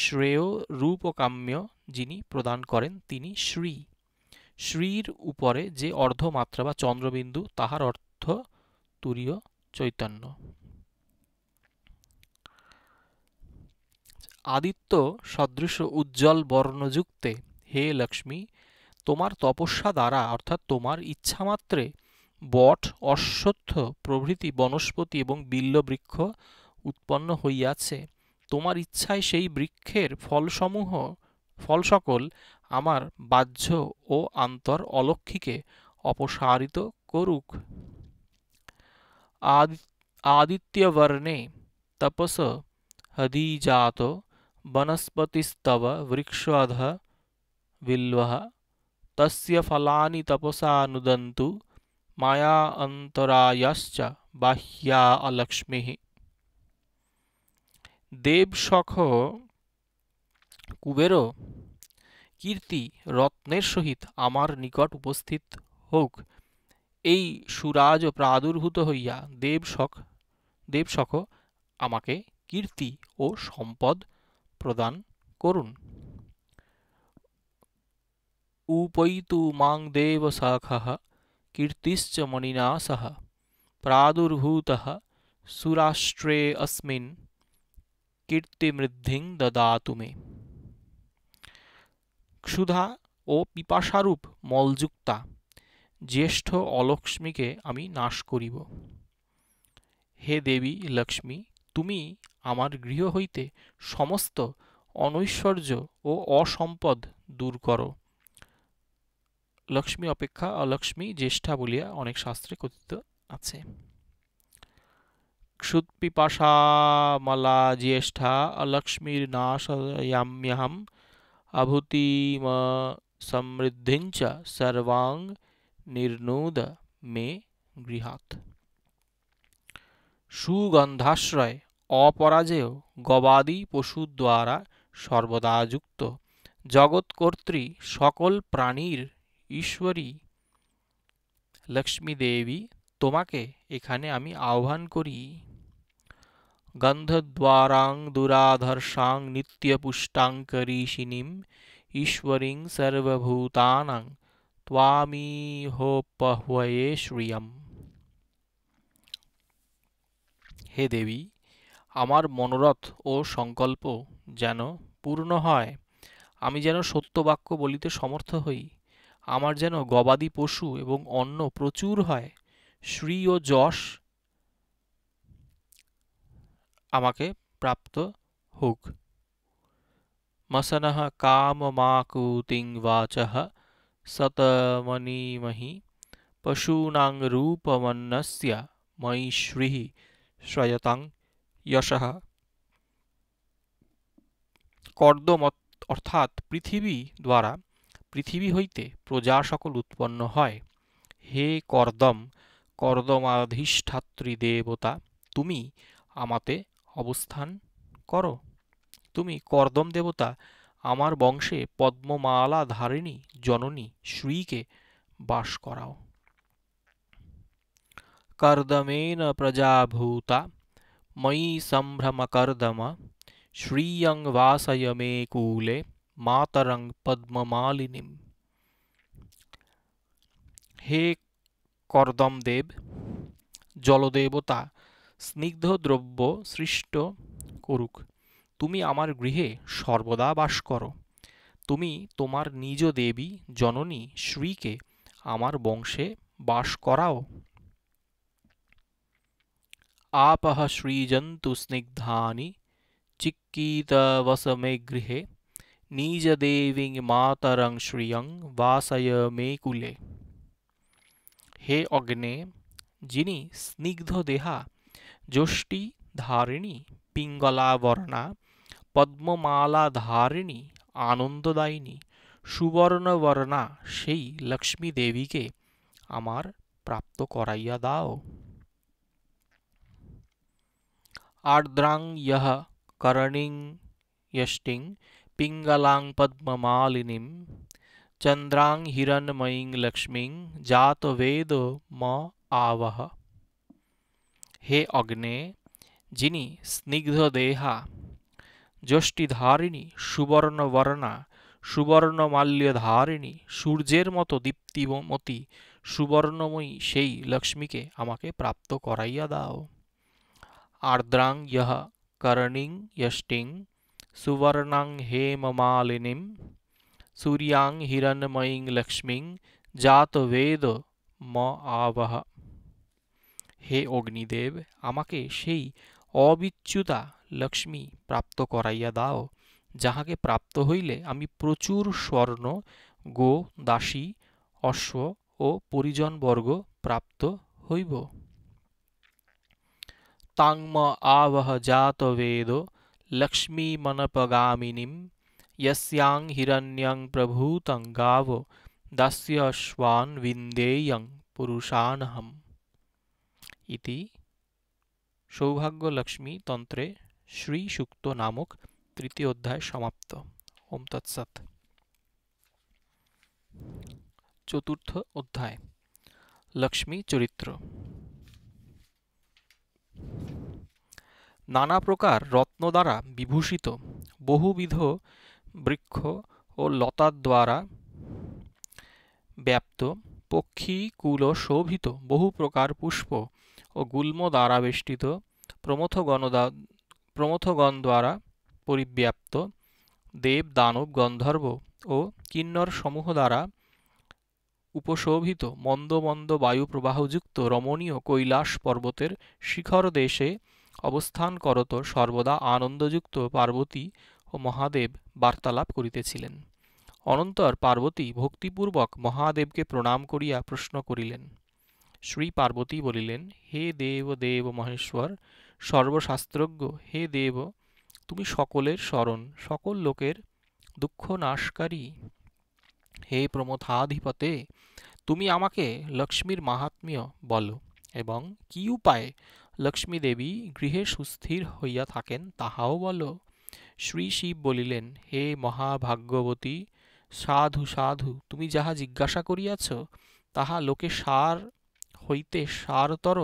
S1: শ্রেয় রূপ ও কাম্য যিনি প্রদান করেন তিনি শ্রী শ্রীর উপরে যে অর্ধমাত্রা বা চন্দ্রবিন্দু তাহার অর্থ তুরীয় চৈতন্য আদিত্য সদৃশ উজ্জ্বল বর্ণযুক্তে হে লক্ষ্মী তোমার তপস্যা দ্বারা অর্থাৎ তোমার ইচ্ছামাত্রে বট অশ্বত্থ প্রভৃতি বনস্পতি এবং বৃক্ষ উৎপন্ন হইয়াছে তোমার ইচ্ছায় সেই বৃক্ষের ফলসমূহ ফল সকল আমার বাহ্য ও আন্তর অলক্ষীকে অপসারিত করুক আদিত্যবর্ণে তপস হদিজাত বনস্পতিস্তব বৃক্ষধ বিল্লহ তস্য ফলানি তপসা নুদন্তু মায়া অন্তরায়শ্চ বাহ্যা অলক্ষ্মী দেবসখ কুবেরও কীর্তি রত্নের সহিত আমার নিকট উপস্থিত হোক এই সুরাজ প্রাদুর্ভূত হইয়া দেবসখ দেবসখ আমাকে কীর্তি ও সম্পদ প্রদান করুন উপৈতু মাং দেব শাখা কীর্তিশ্চ মণিনা সহ প্রাদুর্ভূত সুরাষ্ট্রে অস্মিন কীর্তিমৃদ্ধিং দদাতু মে ক্ষুধা ও পিপাসারূপ মলযুক্তা জ্যেষ্ঠ অলক্ষ্মীকে আমি নাশ করিব হে দেবী লক্ষ্মী তুমি আমার গৃহ হইতে সমস্ত অনৈশ্বর্য ও অসম্পদ দূর করো লক্ষ্মী অপেক্ষা অলক্ষ্মী জ্যেষ্ঠা বলিয়া অনেক শাস্ত্রে কথিত আছে ক্ষুৎপিপাসামলা জ্যেষ্ঠা অলক্ষ্মীর নাশয়াম্যহম অভূতিম সমৃদ্ধিঞ্চ সর্বাং নির্নুদ মে গৃহাত সুগন্ধাশ্রয় অপরাজেয় গবাদি পশু দ্বারা সর্বদা যুক্ত জগৎকর্ত্রী সকল প্রাণীর ঈশ্বরী লক্ষ্মী দেবী তোমাকে এখানে আমি আহ্বান করি গন্ধদ্বারাং দুরাধর্ষাং নিত্যপুষ্টাঙ্করীষিণীম ঈশ্বরীং সর্বভূতানাং ত্বামিহোপহ্বয়ে শ্রিয়ম হে দেবী আমার মনোরথ ও সংকল্প যেন পূর্ণ হয় আমি যেন সত্যবাক্য বলিতে সমর্থ হই আমার যেন গবাদি পশু এবং অন্ন প্রচুর হয় শ্রী ও যশ আমাকে প্রাপ্ত হোক মসনহ কাম মাকুতিং বাচহ সতমনিমহি পশুনাং রূপমন্নস্য মই শ্রী শ্রয়তাং যশ কর্দম অর্থাৎ পৃথিবী দ্বারা পৃথিবী হইতে প্রজা সকল উৎপন্ন হয় হে করদম কর্দমাধিষ্ঠাত্রী দেবতা তুমি আমাতে অবস্থান করো তুমি করদম দেবতা আমার বংশে পদ্মমালা ধারিণী জননী শ্রীকে বাস করাও কর্দমেন প্রজাভূতা ময়ি সম্ভ্রমকর্দম শ্রীয়ং বাসয় মে কূলে মাতারং পদ্মমালিনীম হে দেব জলদেবতা স্নিগ্ধ দ্রব্য সৃষ্ট করুক তুমি আমার গৃহে সর্বদা বাস করো তুমি তোমার নিজ দেবী জননী শ্রীকে আমার বংশে বাস করাও আপহ শ্রীজন্তু স্নিগ্ধানি চিকিতবসমে গৃহে नीज देवी मातर श्रिय वासय मेकुले हे अग्ने जिनी स्निग्ध देहा जोष्टि धारिणी पिंगला वर्णा पद्ममाला धारिणी आनंददायिनी सुवर्ण वर्णा से लक्ष्मी देवी के आमार प्राप्त कराइया दाओ आर्द्रांग यह करणिंग यष्टिंग पिंगला पद्मालिनी चंद्रांग हिरणमयी लक्ष्मी जात वेद म आवह हे अग्ने जिनी स्निग्ध देहा जष्टिधारिणी सुवर्णवर्णा सुवर्णमाल्यधारिणी सूर्यर मत दीप्तिमती सुवर्णमयी से लक्ष्मी के आमाके प्राप्त कराइया दाओ आर्द्रांग यह करणी यष्टिंग সুবর্ণাং হেমমালিনীম সূর্যাং হিরণ্ময়ীং লক্ষ্মীং জাত বেদ ম আবহ হে অগ্নিদেব আমাকে সেই অবিচ্যুতা লক্ষ্মী প্রাপ্ত করাইয়া দাও যাহাকে প্রাপ্ত হইলে আমি প্রচুর স্বর্ণ গো দাসী অশ্ব ও পরিজনবর্গ প্রাপ্ত হইব তাংম আবহ জাতবেদ लक्ष्मीमनपगामिनीं यस्यां हिरण्यं प्रभूतं गावो दास्यश्वान् विन्देयं पुरुषानहम् इति सौभाग्यलक्ष्मी तंत्रे श्री शुक्तो नामक तृतीय अध्याय समाप्त ओम तत्सत चतुर्थ अध्याय लक्ष्मी चरित्र নানা প্রকার রত্ন দ্বারা বিভূষিত বহুবিধ বৃক্ষ ও লতার দ্বারা ব্যাপ্ত পক্ষী কুল ও শোভিত বহু প্রকার পুষ্প ও গুল্ম দ্বারা বেষ্টিত প্রমথগণ প্রমথগণ দ্বারা পরিব্যাপ্ত দেব দানব গন্ধর্ব ও কিন্নর সমূহ দ্বারা উপশোভিত মন্দ মন্দ বায়ু প্রবাহযুক্ত রমণীয় কৈলাস পর্বতের শিখর দেশে অবস্থান করত সর্বদা আনন্দযুক্ত পার্বতী ও মহাদেব বার্তালাপ করিতেছিলেন অনন্তর পার্বতী ভক্তিপূর্বক মহাদেবকে প্রণাম করিয়া প্রশ্ন করিলেন শ্রী পার্বতী বলিলেন হে দেব দেব মহেশ্বর সর্বশাস্ত্রজ্ঞ হে দেব তুমি সকলের স্মরণ সকল লোকের দুঃখ নাশকারী হে প্রমথাধিপতে তুমি আমাকে লক্ষ্মীর মাহাত্ম্য বলো এবং কি উপায়ে লক্ষ্মীদেবী গৃহে সুস্থির হইয়া থাকেন তাহাও বলো শ্রী শিব বলিলেন হে মহাভাগ্যবতী সাধু সাধু তুমি যাহা জিজ্ঞাসা করিয়াছ তাহা লোকে সার হইতে সারতর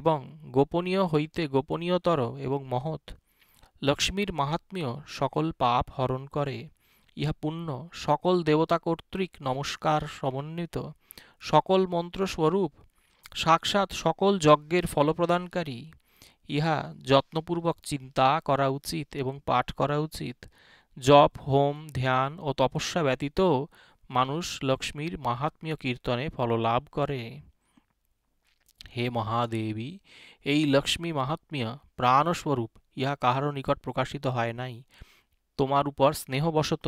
S1: এবং গোপনীয় হইতে গোপনীয়তর এবং মহৎ লক্ষ্মীর মাহাত্ম্য সকল পাপ হরণ করে ইহা পুণ্য সকল দেবতা কর্তৃক নমস্কার সমন্বিত সকল মন্ত্রস্বরূপ সাক্ষাৎ সকল যজ্ঞের ফলপ্রদানকারী ইহা যত্নপূর্বক চিন্তা করা উচিত এবং পাঠ করা উচিত জপ হোম ধ্যান ও তপস্যা ব্যতীত মানুষ লক্ষ্মীর মাহাত্মীয় কীর্তনে ফললাভ করে হে মহাদেবী এই লক্ষ্মী মাহাত্মীয় প্রাণস্বরূপ ইহা কাহারও নিকট প্রকাশিত হয় নাই তোমার উপর স্নেহবশত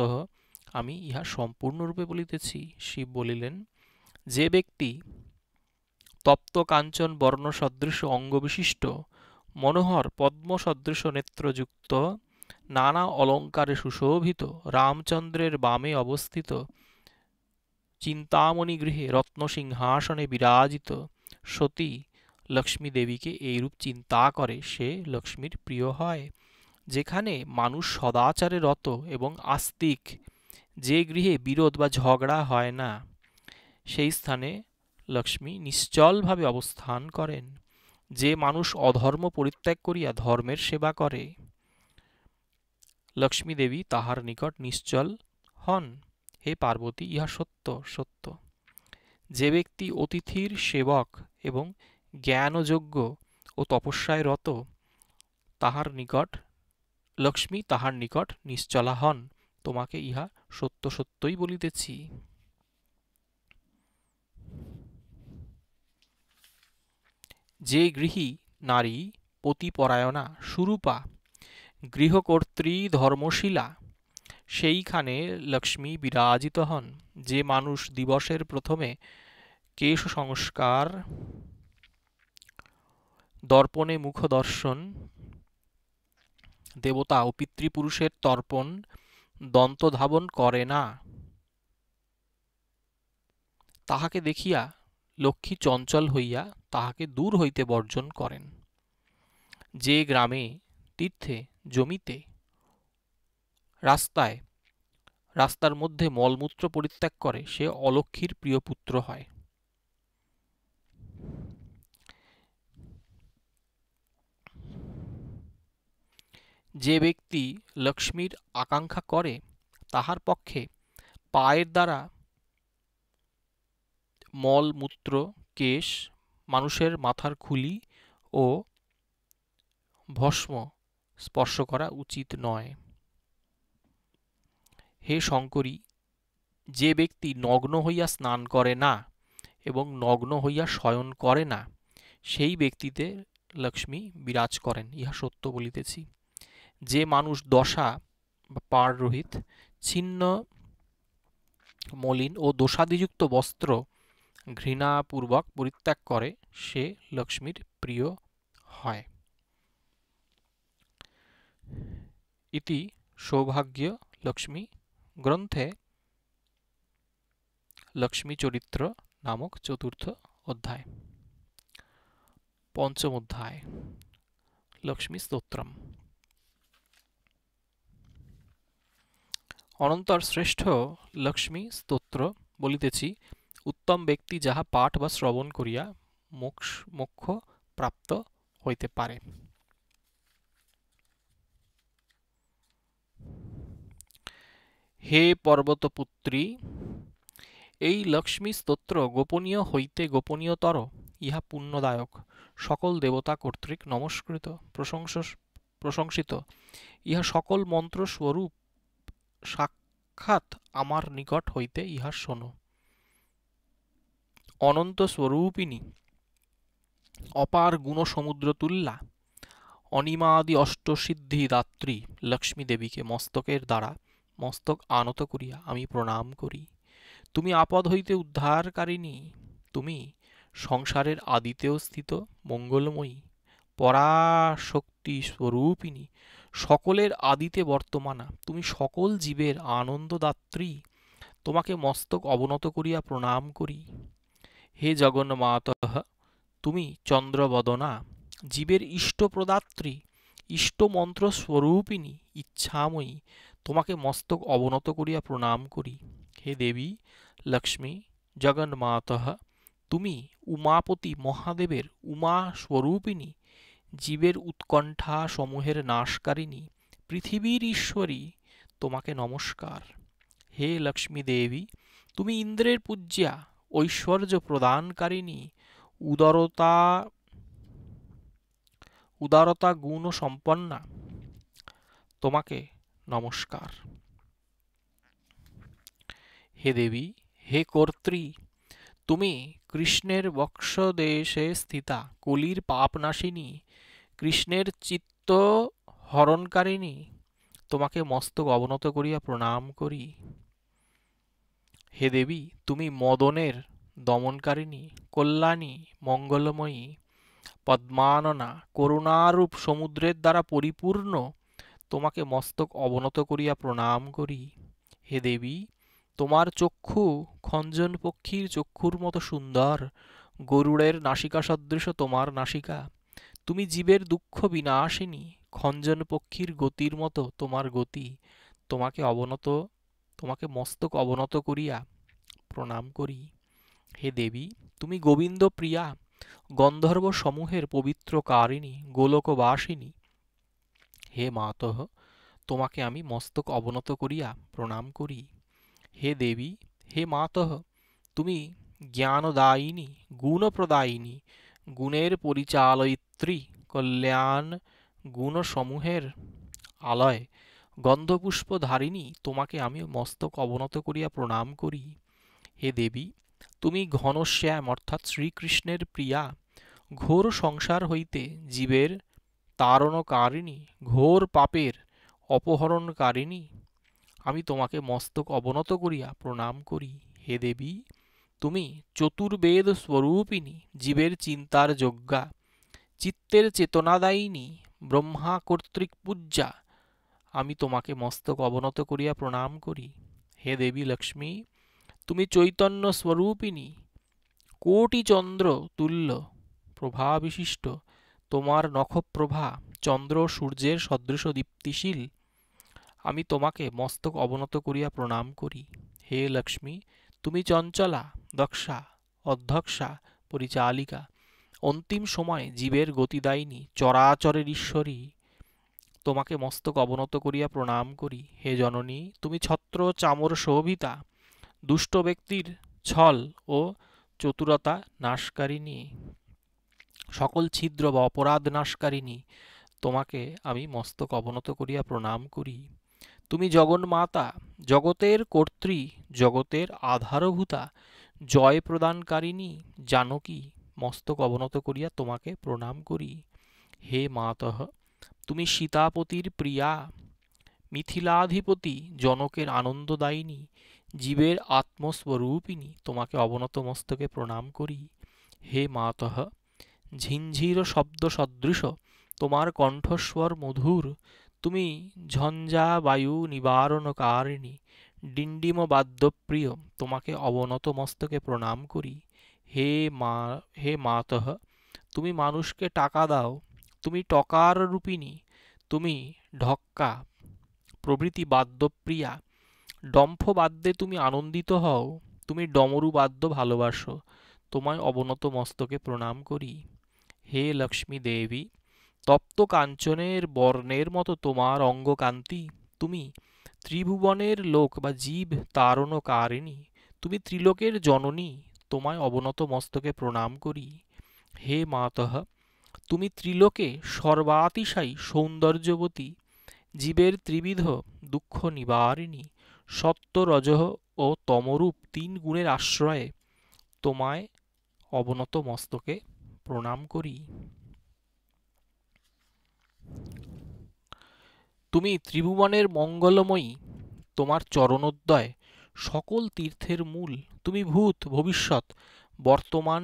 S1: আমি ইহা সম্পূর্ণরূপে বলিতেছি শিব বলিলেন যে ব্যক্তি তপ্ত বর্ণ সদৃশ অঙ্গবিশিষ্ট মনোহর পদ্ম সদৃশ নেত্রযুক্ত নানা অলঙ্কারে সুশোভিত রামচন্দ্রের বামে অবস্থিত চিন্তামণি গৃহে রত্ন সিংহাসনে বিরাজিত সতী লক্ষ্মী দেবীকে এইরূপ চিন্তা করে সে লক্ষ্মীর প্রিয় হয় যেখানে মানুষ সদাচারে রত এবং আস্তিক যে গৃহে বিরোধ বা ঝগড়া হয় না সেই স্থানে লক্ষ্মী নিশ্চলভাবে অবস্থান করেন যে মানুষ অধর্ম পরিত্যাগ করিয়া ধর্মের সেবা করে লক্ষ্মী দেবী তাহার নিকট নিশ্চল হন হে পার্বতী ইহা সত্য সত্য যে ব্যক্তি অতিথির সেবক এবং জ্ঞানযোগ্য ও তপস্যায় রত তাহার নিকট লক্ষ্মী তাহার নিকট নিশ্চলা হন তোমাকে ইহা সত্য সত্যই বলিতেছি যে গৃহী নারী পতিপরায়ণা সুরূপা গৃহকর্ত্রী ধর্মশীলা সেইখানে লক্ষ্মী বিরাজিত হন যে মানুষ দিবসের প্রথমে কেশ সংস্কার দর্পণে মুখ দর্শন দেবতা ও পিতৃপুরুষের তর্পণ দন্ত ধাবন করে না তাহাকে দেখিয়া লক্ষ্মী চঞ্চল হইয়া তাহাকে দূর হইতে বর্জন করেন যে গ্রামে তীর্থে জমিতে রাস্তায় রাস্তার মধ্যে মলমূত্র পরিত্যাগ করে সে অলক্ষ্মীর প্রিয় পুত্র হয় যে ব্যক্তি লক্ষ্মীর আকাঙ্ক্ষা করে তাহার পক্ষে পায়ের দ্বারা মল মূত্র কেশ মানুষের মাথার খুলি ও ভস্ম স্পর্শ করা উচিত নয় হে শঙ্করী যে ব্যক্তি নগ্ন হইয়া স্নান করে না এবং নগ্ন হইয়া শয়ন করে না সেই ব্যক্তিতে লক্ষ্মী বিরাজ করেন ইহা সত্য বলিতেছি যে মানুষ দশা বা পার রহিত ছিন্ন মলিন ও দোষাদিযুক্ত বস্ত্র ঘৃণাপূর্বক পরিত্যাগ করে সে লক্ষ্মীর প্রিয় হয় ইতি সৌভাগ্য লক্ষ্মী গ্রন্থে লক্ষ্মী চরিত্র নামক চতুর্থ অধ্যায় পঞ্চম অধ্যায় লক্ষ্মী স্তোত্রম অনন্তর শ্রেষ্ঠ লক্ষ্মী স্তোত্র বলিতেছি উত্তম ব্যক্তি যাহা পাঠ বা শ্রবণ করিয়া মোক্ষ মোক্ষ প্রাপ্ত হইতে পারে হে পর্বতপুত্রী এই লক্ষ্মী স্তোত্র গোপনীয় হইতে গোপনীয়তর ইহা পুণ্যদায়ক সকল দেবতা কর্তৃক নমস্কৃত প্রশংস প্রশংসিত ইহা সকল মন্ত্র স্বরূপ সাক্ষাৎ আমার নিকট হইতে ইহা শোনো অনন্ত স্বরূপিণী অপার গুণসমুদ্র তুল্লা অনিমাদি অষ্টসিদ্ধি দাত্রী লক্ষ্মী দেবীকে মস্তকের দ্বারা মস্তক আনত করিয়া আমি প্রণাম করি তুমি আপদ হইতে উদ্ধারকারিণী তুমি সংসারের আদিতেও স্থিত মঙ্গলময়ী পরাশক্তি স্বরূপিণী সকলের আদিতে বর্তমানা তুমি সকল জীবের আনন্দদাত্রী তোমাকে মস্তক অবনত করিয়া প্রণাম করি হে জগন্মাত তুমি চন্দ্রবদনা জীবের ইষ্টপ্রদাত্রী ইষ্ট স্বরূপিণী ইচ্ছাময়ী তোমাকে মস্তক অবনত করিয়া প্রণাম করি হে দেবী লক্ষ্মী জগন্মাত তুমি উমাপতি মহাদেবের উমা স্বরূপিনী জীবের উৎকণ্ঠা সমূহের নাশকারিণী পৃথিবীর ঈশ্বরী তোমাকে নমস্কার হে লক্ষ্মী দেবী তুমি ইন্দ্রের পূজ্যা ঐশ্বর্য প্রদানকারিণী উদারতা উদারতা গুণ সম্পন্না তোমাকে নমস্কার হে দেবী হে কর্ত্রী তুমি কৃষ্ণের বক্ষদেশে স্থিতা কলির পাপনাশিনী কৃষ্ণের চিত্ত হরণকারিণী তোমাকে মস্তক অবনত করিয়া প্রণাম করি হে দেবী তুমি মদনের দমনকারিণী কল্যাণী মঙ্গলময়ী পদ্মাননা করুণারূপ সমুদ্রের দ্বারা পরিপূর্ণ তোমাকে মস্তক অবনত করিয়া প্রণাম করি হে দেবী তোমার চক্ষু খঞ্জন পক্ষীর চক্ষুর মতো সুন্দর গরুড়ের নাসিকা সদৃশ তোমার নাসিকা তুমি জীবের দুঃখ বিনাশিনী খঞ্জন পক্ষীর গতির মতো তোমার গতি তোমাকে অবনত তোমাকে মস্তক অবনত করিয়া প্রণাম করি হে দেবী তুমি গোবিন্দ প্রিয়া গন্ধর্ব সমূহের পবিত্র কারিণী গোলকবাসিনী হে মাতহ তোমাকে আমি মস্তক অবনত করিয়া প্রণাম করি হে দেবী হে মাতহ তুমি জ্ঞানদায়িনী গুণপ্রদায়িনী গুণের পরিচালয়িত্রী কল্যাণ গুণসমূহের আলয় গন্ধপুষ্প ধারিণী তোমাকে আমি মস্তক অবনত করিয়া প্রণাম করি হে দেবী তুমি ঘনশ্যাম অর্থাৎ শ্রীকৃষ্ণের প্রিয়া ঘোর সংসার হইতে জীবের তারণকারিণী ঘোর পাপের অপহরণকারিণী আমি তোমাকে মস্তক অবনত করিয়া প্রণাম করি হে দেবী তুমি চতুর্বেদ স্বরূপিনী জীবের চিন্তার যজ্ঞা চিত্তের চেতনাদায়িনী ব্রহ্মা কর্তৃক পূজা আমি তোমাকে মস্তক অবনত করিয়া প্রণাম করি হে দেবী লক্ষ্মী তুমি চৈতন্য স্বরূপিনী কোটি চন্দ্র তুল্য প্রভা বিশিষ্ট তোমার নখপ্রভা চন্দ্র সূর্যের সদৃশ দীপ্তিশীল আমি তোমাকে মস্তক অবনত করিয়া প্রণাম করি হে লক্ষ্মী তুমি চঞ্চলা দক্ষা অধ্যক্ষা পরিচালিকা অন্তিম সময়ে জীবের গতিদায়িনী চরাচরের ঈশ্বরী তোমাকে মস্তক অবনত করিয়া প্রণাম করি হে জননী তুমি ছত্র চামর শোভিতা দুষ্ট ব্যক্তির ছল ও চতুরতা নাশকারিণী সকল ছিদ্র বা অপরাধ নাশকারিণী তোমাকে আমি মস্তক অবনত করিয়া প্রণাম করি তুমি জগন্মাতা জগতের কর্ত্রী জগতের আধারভূতা জয় প্রদানকারিণী জানকী মস্তক অবনত করিয়া তোমাকে প্রণাম করি হে মাতহ তুমি সীতাপতির প্রিয়া মিথিলাধিপতি জনকের আনন্দদায়িনী জীবের আত্মস্বরূপিণী তোমাকে অবনত মস্তকে প্রণাম করি হে মাতহ ঝিঞ্ঝির শব্দ সদৃশ তোমার কণ্ঠস্বর মধুর তুমি ঝঞ্ঝা বায়ু নিবারণকারিণী ডিন্ডিম বাদ্যপ্রিয় তোমাকে অবনত মস্তকে প্রণাম করি হে মা হে মাতহ তুমি মানুষকে টাকা দাও তুমি টকার রূপিণী তুমি ঢক্কা প্রভৃতি বাদ্যপ্রিয়া ডম্ফ বাদ্যে তুমি আনন্দিত হও তুমি ডমরু বাদ্য ভালোবাসো তোমায় অবনত মস্তকে প্রণাম করি হে লক্ষ্মী দেবী তপ্ত কাঞ্চনের বর্ণের মতো তোমার অঙ্গকান্তি তুমি ত্রিভুবনের লোক বা জীব তারণ কারিণী তুমি ত্রিলোকের জননী তোমায় অবনত মস্তকে প্রণাম করি হে মাতহ তুমি ত্রিলোকে সর্বাতিশায়ী সৌন্দর্যবতী জীবের ত্রিবিধ দুঃখ নিবারিণী সত্য রজহ ও তমরূপ তিন গুণের আশ্রয়ে তোমায় অবনত মস্তকে প্রণাম করি তুমি ত্রিভুবনের মঙ্গলময়ী তোমার চরণোদ্দয় সকল তীর্থের মূল তুমি ভূত ভবিষ্যৎ বর্তমান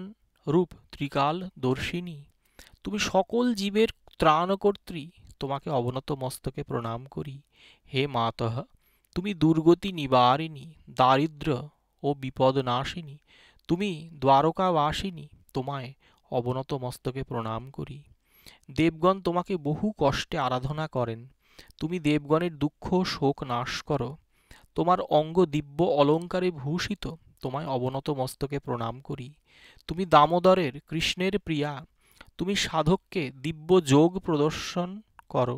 S1: রূপ ত্রিকাল দর্শিনী তুমি সকল জীবের ত্রাণকর্ত্রী তোমাকে অবনত মস্তকে প্রণাম করি হে মাতহ তুমি দুর্গতি নিবারিণী দারিদ্র ও বিপদ নাশিনী তুমি দ্বারকাবাসিনী তোমায় অবনত মস্তকে প্রণাম করি দেবগণ তোমাকে বহু কষ্টে আরাধনা করেন তুমি দেবগণের দুঃখ শোক নাশ করো তোমার অঙ্গ দিব্য অলঙ্কারে ভূষিত তোমায় অবনত মস্তকে প্রণাম করি তুমি দামোদরের কৃষ্ণের প্রিয়া তুমি সাধককে দিব্য যোগ প্রদর্শন করো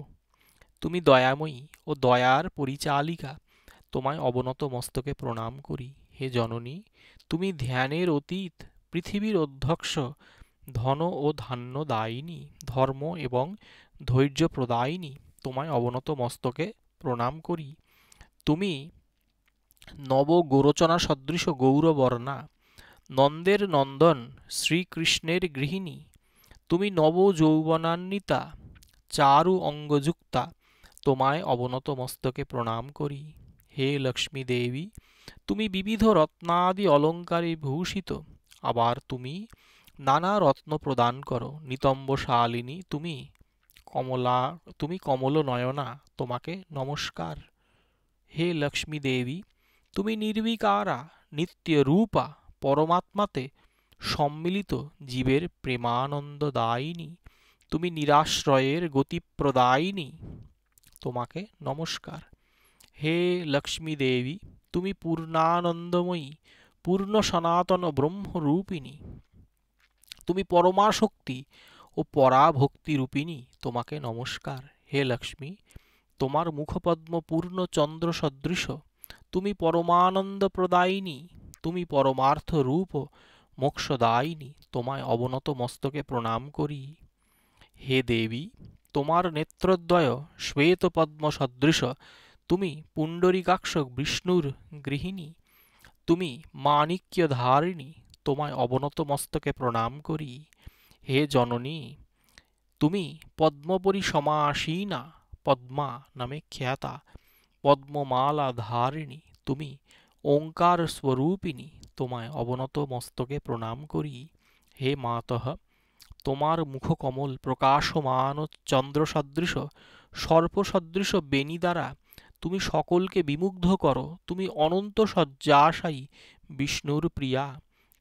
S1: তুমি দয়াময়ী ও দয়ার পরিচালিকা তোমায় অবনত মস্তকে প্রণাম করি হে জননী তুমি ধ্যানের অতীত পৃথিবীর অধ্যক্ষ ধন ও ধান্য দায়িনী ধর্ম এবং ধৈর্য প্রদায়িনী তোমায় অবনত মস্তকে প্রণাম করি তুমি নব গোরচনা সদৃশ গৌরবর্ণা নন্দের নন্দন শ্রীকৃষ্ণের গৃহিণী তুমি নব যৌবনান্বিতা চারু অঙ্গযুক্তা তোমায় অবনত মস্তকে প্রণাম করি হে লক্ষ্মী দেবী তুমি বিবিধ রত্নাদি অলঙ্কারে ভূষিত আবার তুমি নানা রত্ন প্রদান করো নিতম্ব শালিনী তুমি কমলা তুমি কমল নয়না তোমাকে নমস্কার হে লক্ষ্মী দেবী তুমি নির্বিকারা নিত্য রূপা পরমাত্মাতে সম্মিলিত জীবের প্রেমানন্দ দায়িনী তুমি নিরাশ্রয়ের গতিপ্রদায়িনী তোমাকে নমস্কার হে লক্ষ্মী দেবী তুমি পূর্ণানন্দময়ী পূর্ণ সনাতন ব্রহ্মরূপিণী তুমি পরমাশক্তি ও রূপিণী তোমাকে নমস্কার হে লক্ষ্মী তোমার মুখপদ্ম পূর্ণ চন্দ্র সদৃশ তুমি পরমানন্দ প্রদায়িনী তুমি পরমার্থ রূপ মোক্ষদায়িনী তোমায় অবনত মস্তকে প্রণাম করি হে দেবী তোমার নেত্রদ্বয় শ্বেতপদ্ম সদৃশ তুমি পুণ্ডরিকাক্ষ বিষ্ণুর গৃহিণী তুমি মাণিক্যধারিণী তোমায় অবনত মস্তকে প্রণাম করি হে জননী তুমি পদ্মপরি সমাসীনা পদ্মা নামে খ্যাতা পদ্মমালা ধারিণী তুমি ওঙ্কার স্বরূপিণী তোমায় অবনত মস্তকে প্রণাম করি হে মাতহ তোমার মুখকমল প্রকাশমান চন্দ্র সর্প সর্পসদৃশ বেণী দ্বারা তুমি সকলকে বিমুগ্ধ করো তুমি অনন্ত শয্যাশায়ী বিষ্ণুর প্রিয়া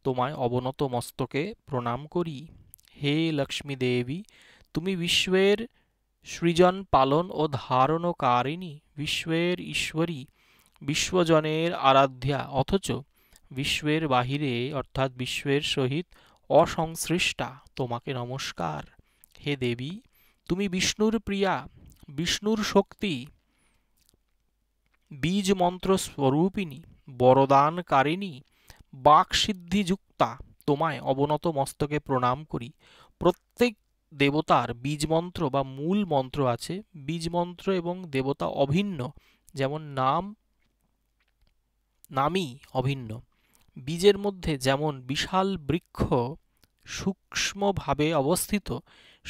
S1: তোমায় অবনত মস্তকে প্রণাম করি হে লক্ষ্মী দেবী তুমি বিশ্বের সৃজন পালন ও ধারণকারিণী বিশ্বের ঈশ্বরী বিশ্বজনের আরাধ্যা অথচ বিশ্বের বাহিরে অর্থাৎ বিশ্বের সহিত অসংশ্লিষ্টা তোমাকে নমস্কার হে দেবী তুমি বিষ্ণুর প্রিয়া বিষ্ণুর শক্তি বীজ মন্ত্র স্বরূপিণী বরদানকারিণী বাকসিদ্ধিযুক্তা তোমায় অবনত মস্তকে প্রণাম করি প্রত্যেক দেবতার বীজ মন্ত্র বা মূল মন্ত্র আছে বীজ মন্ত্র এবং দেবতা অভিন্ন যেমন নাম নামই অভিন্ন বীজের মধ্যে যেমন বিশাল বৃক্ষ সূক্ষ্মভাবে অবস্থিত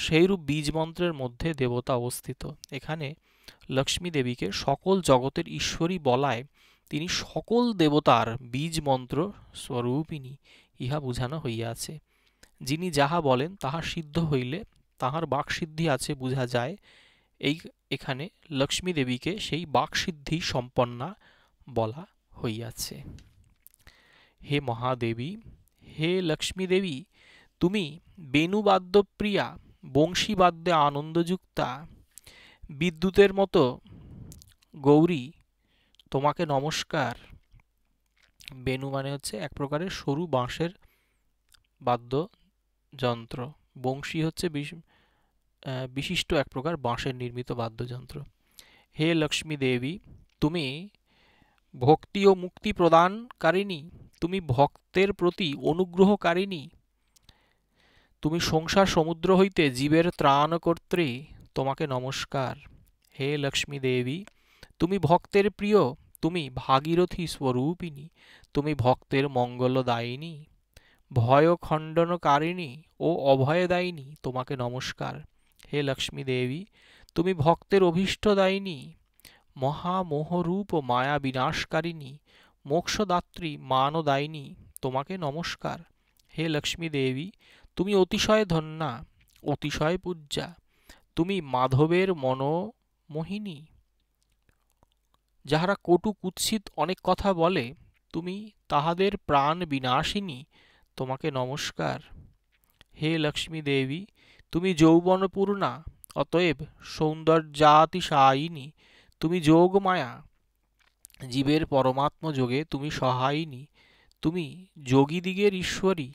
S1: সেইরূপ বীজমন্ত্রের মধ্যে দেবতা অবস্থিত এখানে লক্ষ্মী দেবীকে সকল জগতের ঈশ্বরী বলায় তিনি সকল দেবতার বীজ মন্ত্র স্বরূপিনী ইহা বুঝানো হইয়াছে যিনি যাহা বলেন তাহা সিদ্ধ হইলে তাহার বাকসিদ্ধি আছে বুঝা যায় এই এখানে লক্ষ্মী দেবীকে সেই বাকসিদ্ধি সম্পন্না বলা হইয়াছে হে মহাদেবী হে লক্ষ্মী দেবী তুমি বেণুবাদ্যপ্রিয়া বংশীবাদ্যে আনন্দযুক্তা বিদ্যুতের মতো গৌরী তোমাকে নমস্কার বেণু মানে হচ্ছে এক প্রকারের সরু বাঁশের বাদ্যযন্ত্র বংশী হচ্ছে বিশিষ্ট এক প্রকার বাঁশের নির্মিত বাদ্যযন্ত্র হে লক্ষ্মী দেবী তুমি ভক্তি ও মুক্তি প্রদানকারিণী তুমি ভক্তের প্রতি অনুগ্রহকারিণী তুমি সংসার সমুদ্র হইতে জীবের ত্রাণ কর্ত্রে তোমাকে নমস্কার হে লক্ষ্মী দেবী তুমি ভক্তের প্রিয় তুমি ভাগীরথী স্বরূপিনী তুমি ভক্তের মঙ্গলদায়িনী ভয় খণ্ডনকারিণী ও অভয়দায়িনী তোমাকে নমস্কার হে লক্ষ্মী দেবী তুমি ভক্তের অভীষ্টদায়িনী মহামোহরূপ মায়া বিনাশকারিণী মোক্ষদাত্রী মানদায়িনী তোমাকে নমস্কার হে লক্ষ্মী দেবী তুমি অতিশয় ধন্যা অতিশয় পূজা তুমি মাধবের মনোমোহিনী যাহারা কটু কুৎসিত অনেক কথা বলে তুমি তাহাদের প্রাণ বিনাশিনী তোমাকে নমস্কার হে লক্ষ্মী দেবী তুমি যৌবনপূর্ণা অতএব সৌন্দর্যাতিশায়িনী তুমি যোগমায়া জীবের পরমাত্ম যোগে তুমি সহায়িনী তুমি যোগীদিগের ঈশ্বরী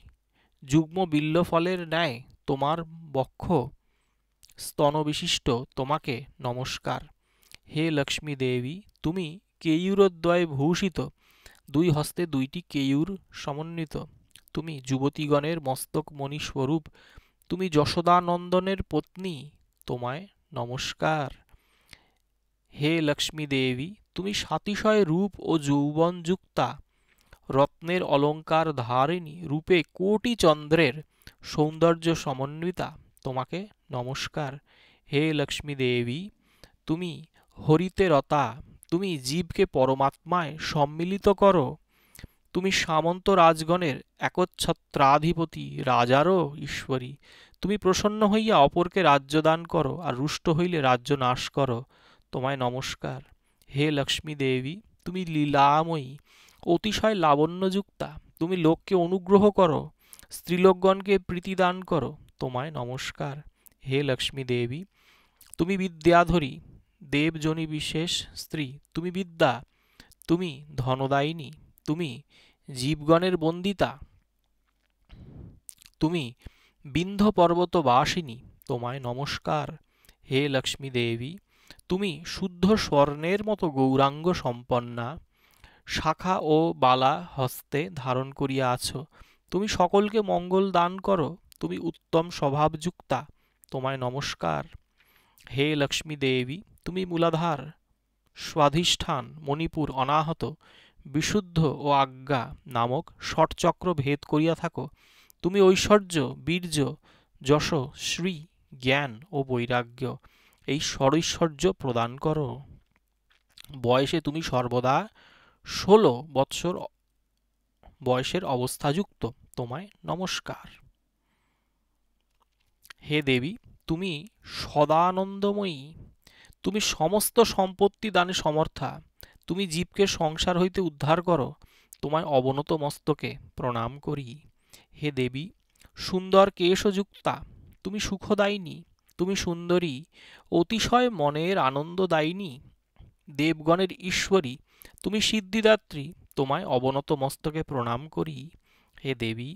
S1: যুগ্ম বিল্লফলের ন্যায় তোমার বক্ষ স্তনবিশিষ্ট তোমাকে নমস্কার হে লক্ষ্মী দেবী তুমি কেয়ুরদ্বয় ভূষিত দুই হস্তে দুইটি কেয়ুর সমন্বিত তুমি যুবতীগণের মস্তক মণিস্বরূপ তুমি যশোদানন্দনের পত্নী তোমায় নমস্কার হে লক্ষ্মী দেবী তুমি সাতিশয় রূপ ও যৌবনযুক্তা রত্নের অলঙ্কার ধারিণী রূপে কোটি চন্দ্রের সৌন্দর্য সমন্বিতা তোমাকে নমস্কার হে লক্ষ্মী দেবী তুমি হরিতে রতা তুমি জীবকে পরমাত্মায় সম্মিলিত করো তুমি সামন্ত রাজগণের একচ্ছত্রাধিপতি রাজারও ঈশ্বরী তুমি প্রসন্ন হইয়া অপরকে রাজ্য দান করো আর রুষ্ট হইলে রাজ্য নাশ করো তোমায় নমস্কার হে লক্ষ্মী দেবী তুমি লীলাময়ী অতিশয় লাবণ্যযুক্তা তুমি লোককে অনুগ্রহ করো স্ত্রীলোকগণকে প্রীতিদান করো তোমায় নমস্কার হে লক্ষ্মী দেবী তুমি বিদ্যাধরী দেবজনী বিশেষ স্ত্রী তুমি বিদ্যা তুমি ধনদায়িনী তুমি জীবগণের বন্দিতা তুমি বিন্ধ্য পর্বত বাসিনী তোমায় নমস্কার হে লক্ষ্মী দেবী তুমি শুদ্ধ স্বর্ণের মতো গৌরাঙ্গ সম্পন্না শাখা ও বালা হস্তে ধারণ করিয়া আছো তুমি সকলকে মঙ্গল দান করো তুমি উত্তম স্বভাবযুক্তা তোমায় নমস্কার হে লক্ষ্মী দেবী তুমি মূলাধার স্বাধিষ্ঠান মণিপুর অনাহত বিশুদ্ধ ও আজ্ঞা নামক ষটচক্র ভেদ করিয়া থাকো তুমি ঐশ্বর্য বীর্য যশ শ্রী জ্ঞান ও বৈরাগ্য এই সরৈশ্বর্য প্রদান করো বয়সে তুমি সর্বদা ষোলো বৎসর বয়সের অবস্থাযুক্ত তোমায় নমস্কার হে দেবী তুমি সদানন্দময়ী তুমি সমস্ত সম্পত্তি দানে সমর্থা তুমি জীবকে সংসার হইতে উদ্ধার করো তোমায় অবনত মস্তকে প্রণাম করি হে দেবী সুন্দর কেশযুক্তা তুমি সুখদায়িনী তুমি সুন্দরী অতিশয় মনের আনন্দদায়িনী দেবগণের ঈশ্বরী তুমি সিদ্ধিদাত্রী তোমায় অবনত মস্তকে প্রণাম করি হে দেবী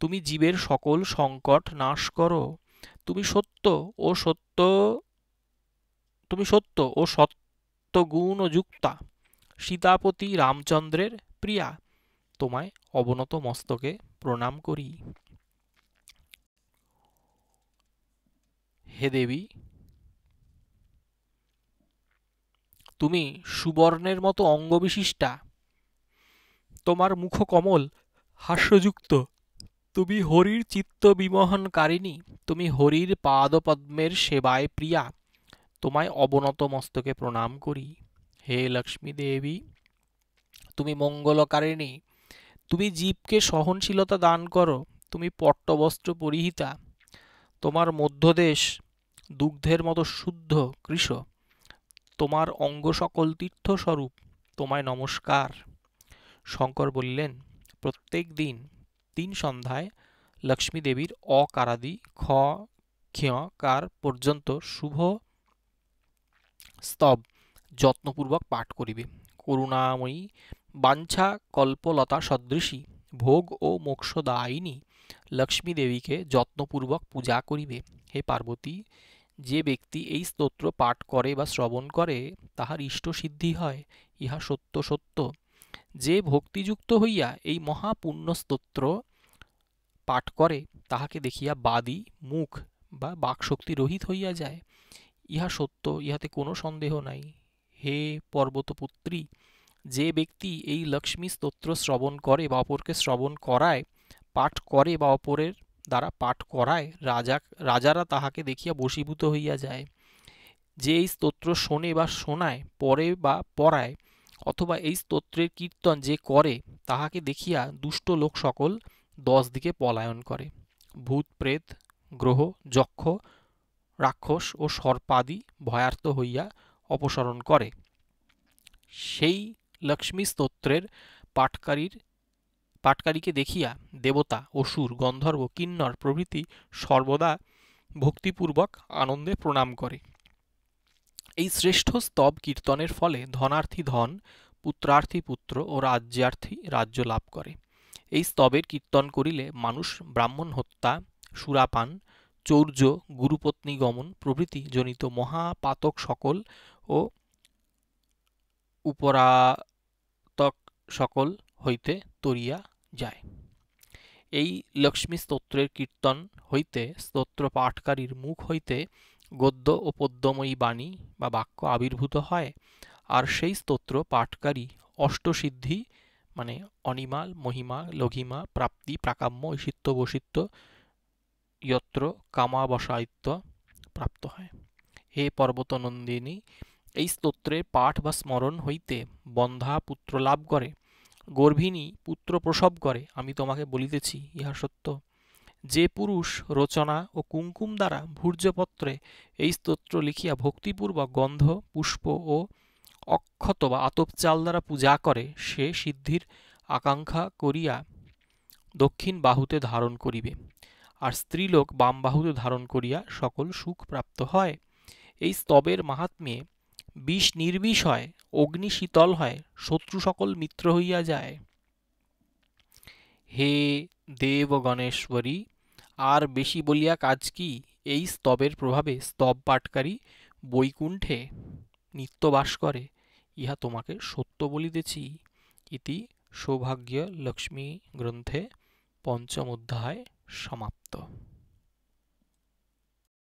S1: তুমি জীবের সকল সংকট নাশ করো তুমি সত্য ও সত্য তুমি সত্য ও সত্যগুণ ও যুক্তা সীতাপতি রামচন্দ্রের প্রিয়া তোমায় অবনত মস্তকে প্রণাম করি হে দেবী তুমি সুবর্ণের মতো অঙ্গবিশিষ্টা তোমার মুখ কমল হাস্যযুক্ত তুমি হরির চিত্ত বিমোহন কারিণী তুমি হরির পাদপদ্মের সেবায় প্রিয়া তোমায় অবনত মস্তকে প্রণাম করি হে লক্ষ্মী দেবী তুমি মঙ্গলকারিণী তুমি জীবকে সহনশীলতা দান করো তুমি পট্টবস্ত্র পরিহিতা তোমার মধ্যদেশ দুগ্ধের মতো শুদ্ধ কৃষ তোমার অঙ্গ সকল তীর্থস্বরূপ তোমায় নমস্কার শঙ্কর বললেন প্রত্যেক দিন তিন সন্ধ্যায় লক্ষ্মী দেবীর অকারাদি খ কার পর্যন্ত শুভ স্তব যত্নপূর্বক পাঠ করিবে করুণাময়ী বাঞ্ছা কল্পলতা সদৃশী ভোগ ও মোক্ষদায়িনী লক্ষ্মী দেবীকে যত্নপূর্বক পূজা করিবে হে পার্বতী যে ব্যক্তি এই স্তোত্র পাঠ করে বা শ্রবণ করে তাহার ইষ্ট সিদ্ধি হয় ইহা সত্য সত্য যে ভক্তিযুক্ত হইয়া এই মহাপুণ্য স্তোত্র পাঠ করে তাহাকে দেখিয়া বাদী মুখ বা বাকশক্তি রহিত হইয়া যায় ইহা সত্য ইহাতে কোনো সন্দেহ নাই হে পর্বতপুত্রী যে ব্যক্তি এই লক্ষ্মী স্তোত্র শ্রবণ করে বা অপরকে শ্রবণ করায় পাঠ করে বা অপরের দ্বারা পাঠ করায় রাজা রাজারা তাহাকে দেখিয়া বশীভূত হইয়া যায় যে এই স্তোত্র শোনে বা শোনায় পরে বা পড়ায় অথবা এই স্তোত্রের কীর্তন যে করে তাহাকে দেখিয়া দুষ্ট লোক সকল দশ দিকে পলায়ন করে ভূত প্রেত গ্রহ যক্ষ রাক্ষস ও সর্পাদি ভয়ার্ত হইয়া অপসরণ করে সেই লক্ষ্মী স্তোত্রের পাঠকারীর পাটকারীকে দেখিয়া দেবতা অসুর গন্ধর্ব কিন্নর প্রভৃতি সর্বদা ভক্তিপূর্বক আনন্দে প্রণাম করে এই শ্রেষ্ঠ স্তব কীর্তনের ফলে ধনার্থী ধন পুত্রার্থী পুত্র ও রাজ্যার্থী রাজ্য লাভ করে এই স্তবের কীর্তন করিলে মানুষ ব্রাহ্মণ হত্যা সুরাপান চৌর্য গুরুপত্নী গমন প্রভৃতি জনিত মহাপাতক সকল ও উপরাতক সকল হইতে তরিয়া যায় এই লক্ষ্মী স্তোত্রের কীর্তন হইতে স্তোত্র পাঠকারীর মুখ হইতে গদ্য ও পদ্যময়ী বাণী বা বাক্য আবির্ভূত হয় আর সেই স্তোত্র পাঠকারী অষ্টসিদ্ধি মানে অনিমাল মহিমা লঘিমা প্রাপ্তি প্রাকাম্য ঐশিত্য বসিত্য ইয়ত্র কামাবসায়িত্ব প্রাপ্ত হয় হে পর্বতনন্দিনী এই স্তোত্রের পাঠ বা স্মরণ হইতে বন্ধা পুত্র লাভ করে গর্ভিণী পুত্র প্রসব করে আমি তোমাকে বলিতেছি ইহা সত্য যে পুরুষ রচনা ও কুঙ্কুম দ্বারা ভূর্যপত্রে এই স্তোত্র লিখিয়া ভক্তিপূর্বক গন্ধ পুষ্প ও অক্ষত বা আতপ চাল দ্বারা পূজা করে সে সিদ্ধির আকাঙ্ক্ষা করিয়া দক্ষিণ বাহুতে ধারণ করিবে আর স্ত্রীলোক বাম বাহুতে ধারণ করিয়া সকল সুখ প্রাপ্ত হয় এই স্তবের মাহাত্ম্যে বিষ নির্বিষ হয় অগ্নি শীতল হয় শত্রু সকল মিত্র হইয়া যায় হে দেব গণেশ্বরী আর বেশি বলিয়া কাজ কি এই স্তবের প্রভাবে স্তব পাটকারী বৈকুণ্ঠে নিত্য বাস করে ইহা তোমাকে সত্য বলিতেছি ইতি সৌভাগ্য লক্ষ্মী গ্রন্থে পঞ্চম অধ্যায় সমাপ্ত